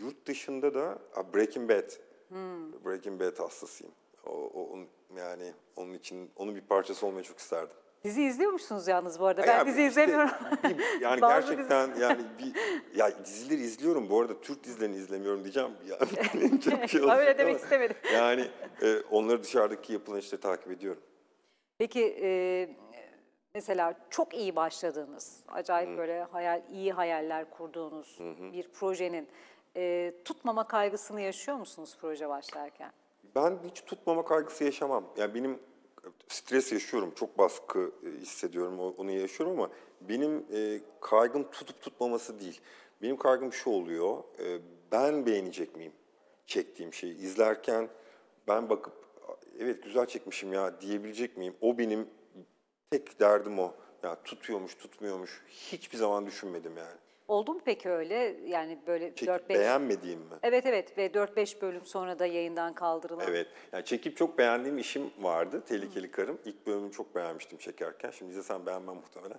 yurt dışında da Breaking Bad. Hmm. Breaking Bad hastasıyım. O, o yani onun için onun bir parçası olmayı çok isterdim. Dizi izliyor musunuz yalnız bu arada. ben ya, dizi işte, izlemiyorum. yani gerçekten dizi. yani bir ya dizileri izliyorum bu arada Türk dizilerini izlemiyorum diyeceğim. Yani çok şey Öyle demek istemedim. Yani e, onları dışarıdaki yapılan işleri takip ediyorum. Peki e, mesela çok iyi başladığınız, acayip Hı. böyle hayal iyi hayaller kurduğunuz Hı -hı. bir projenin e, tutmama kaygısını yaşıyor musunuz proje başlarken? Ben hiç tutmama kaygısı yaşamam. Yani benim e, stres yaşıyorum, çok baskı e, hissediyorum, onu yaşıyorum ama benim e, kaygım tutup tutmaması değil. Benim kaygım şu oluyor, ben beğenecek miyim çektiğim şeyi? izlerken ben bakıp evet güzel çekmişim ya diyebilecek miyim? O benim tek derdim o. Ya yani tutuyormuş, tutmuyormuş hiçbir zaman düşünmedim yani. Oldu mu peki öyle? Yani böyle 4-5... beğenmediğim mi? Evet evet ve 4-5 bölüm sonra da yayından kaldırılan. Evet. Yani çekip çok beğendiğim işim vardı. Tehlikeli Hı. Karım. İlk bölümünü çok beğenmiştim çekerken. Şimdi sen beğenmem muhtemelen.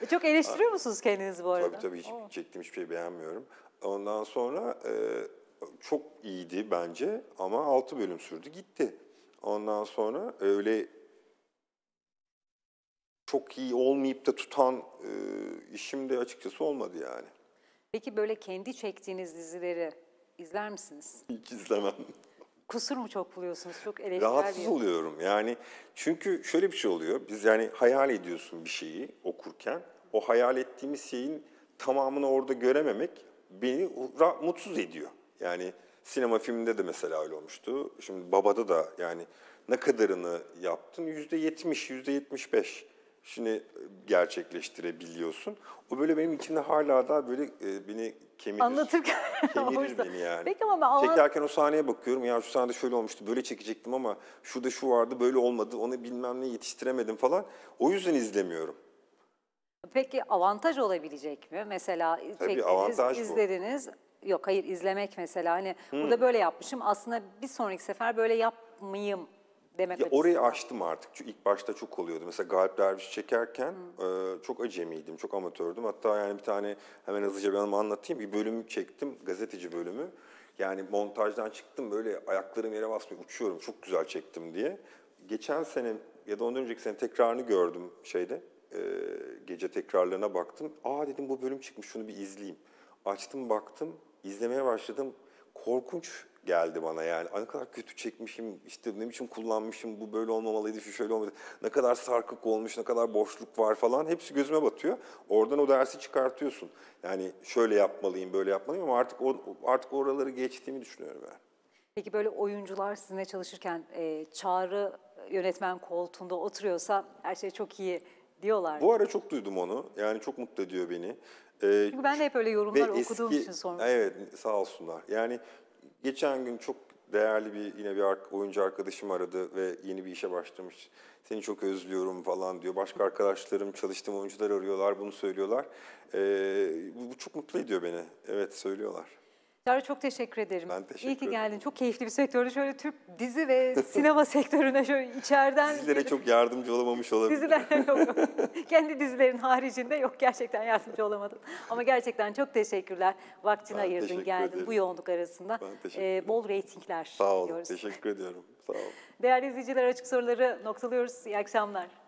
E, çok eleştiriyor musunuz kendinizi bu arada? Tabii tabii. Hiç, çektiğim hiçbir şey beğenmiyorum. Ondan sonra e, çok iyiydi bence ama 6 bölüm sürdü gitti. Ondan sonra e, öyle çok iyi olmayıp da tutan e, işim de açıkçası olmadı yani. Peki böyle kendi çektiğiniz dizileri izler misiniz? Hiç izlemem. Kusur mu çok buluyorsunuz? Çok eleştirel Rahatsız oluyorum yani. Çünkü şöyle bir şey oluyor. Biz yani hayal ediyorsun bir şeyi okurken. O hayal ettiğimiz şeyin tamamını orada görememek beni mutsuz ediyor. Yani sinema filminde de mesela öyle olmuştu. Şimdi Baba'da da yani ne kadarını yaptın? Yüzde yetmiş, yüzde yetmiş beş. Şimdi e, gerçekleştirebiliyorsun. O böyle benim içimde hala daha böyle e, beni kemirir. Anlatırken kemirir beni yani. Peki ama ben Çekerken o sahneye bakıyorum. Ya şu sahnede şöyle olmuştu, böyle çekecektim ama şurada şu vardı, böyle olmadı. Onu bilmem ne yetiştiremedim falan. O yüzden izlemiyorum. Peki avantaj olabilecek mi? Mesela çektiniz, izlediniz. Bu. Yok hayır izlemek mesela hani hmm. burada böyle yapmışım aslında bir sonraki sefer böyle yapmayayım demek ya Orayı açtım artık. Çünkü ilk başta çok oluyordu. Mesela Galip Derviş çekerken e, çok acemiydim, çok amatördüm. Hatta yani bir tane hemen hızlıca bir anlatayım. Bir bölümü çektim, gazeteci bölümü. Yani montajdan çıktım böyle ayaklarım yere basmıyor, uçuyorum. Çok güzel çektim diye. Geçen sene ya da ondan önceki sene tekrarını gördüm şeyde. E, gece tekrarlarına baktım. Aa dedim bu bölüm çıkmış şunu bir izleyeyim. Açtım baktım, izlemeye başladım. Korkunç geldi bana yani. Ne kadar kötü çekmişim, işte ne biçim kullanmışım, bu böyle olmamalıydı, şu şöyle olmadı. Ne kadar sarkık olmuş, ne kadar boşluk var falan hepsi gözüme batıyor. Oradan o dersi çıkartıyorsun. Yani şöyle yapmalıyım, böyle yapmalıyım ama artık artık oraları geçtiğimi düşünüyorum ben. Peki böyle oyuncular sizinle çalışırken e, çağrı yönetmen koltuğunda oturuyorsa her şey çok iyi diyorlar. Bu ara çok duydum onu. Yani çok mutlu ediyor beni. Ee, Çünkü ben de hep öyle yorumlar okuduğum eski, için sormuştum. Evet sağ olsunlar. Yani Geçen gün çok değerli bir yine bir oyuncu arkadaşım aradı ve yeni bir işe başlamış. Seni çok özlüyorum falan diyor. Başka arkadaşlarım, çalıştığım oyuncular arıyorlar, bunu söylüyorlar. Ee, bu, bu çok mutlu ediyor beni. Evet, söylüyorlar. Çağrı çok teşekkür ederim. Ben teşekkür İyi ki geldin. Ederim. Çok keyifli bir sektörde şöyle Türk dizi ve sinema sektörüne şöyle içeriden... Sizlere çok yardımcı olamamış olabilir. Diziler yok. Kendi dizilerin haricinde yok gerçekten yardımcı olamadım. Ama gerçekten çok teşekkürler. Vaktini ben ayırdın geldin ederim. bu yoğunluk arasında. Ben teşekkür ee, ederim. bol reytingler Sağ olun. Teşekkür ediyorum. Sağ olun. Değerli izleyiciler açık soruları noktalıyoruz. İyi akşamlar.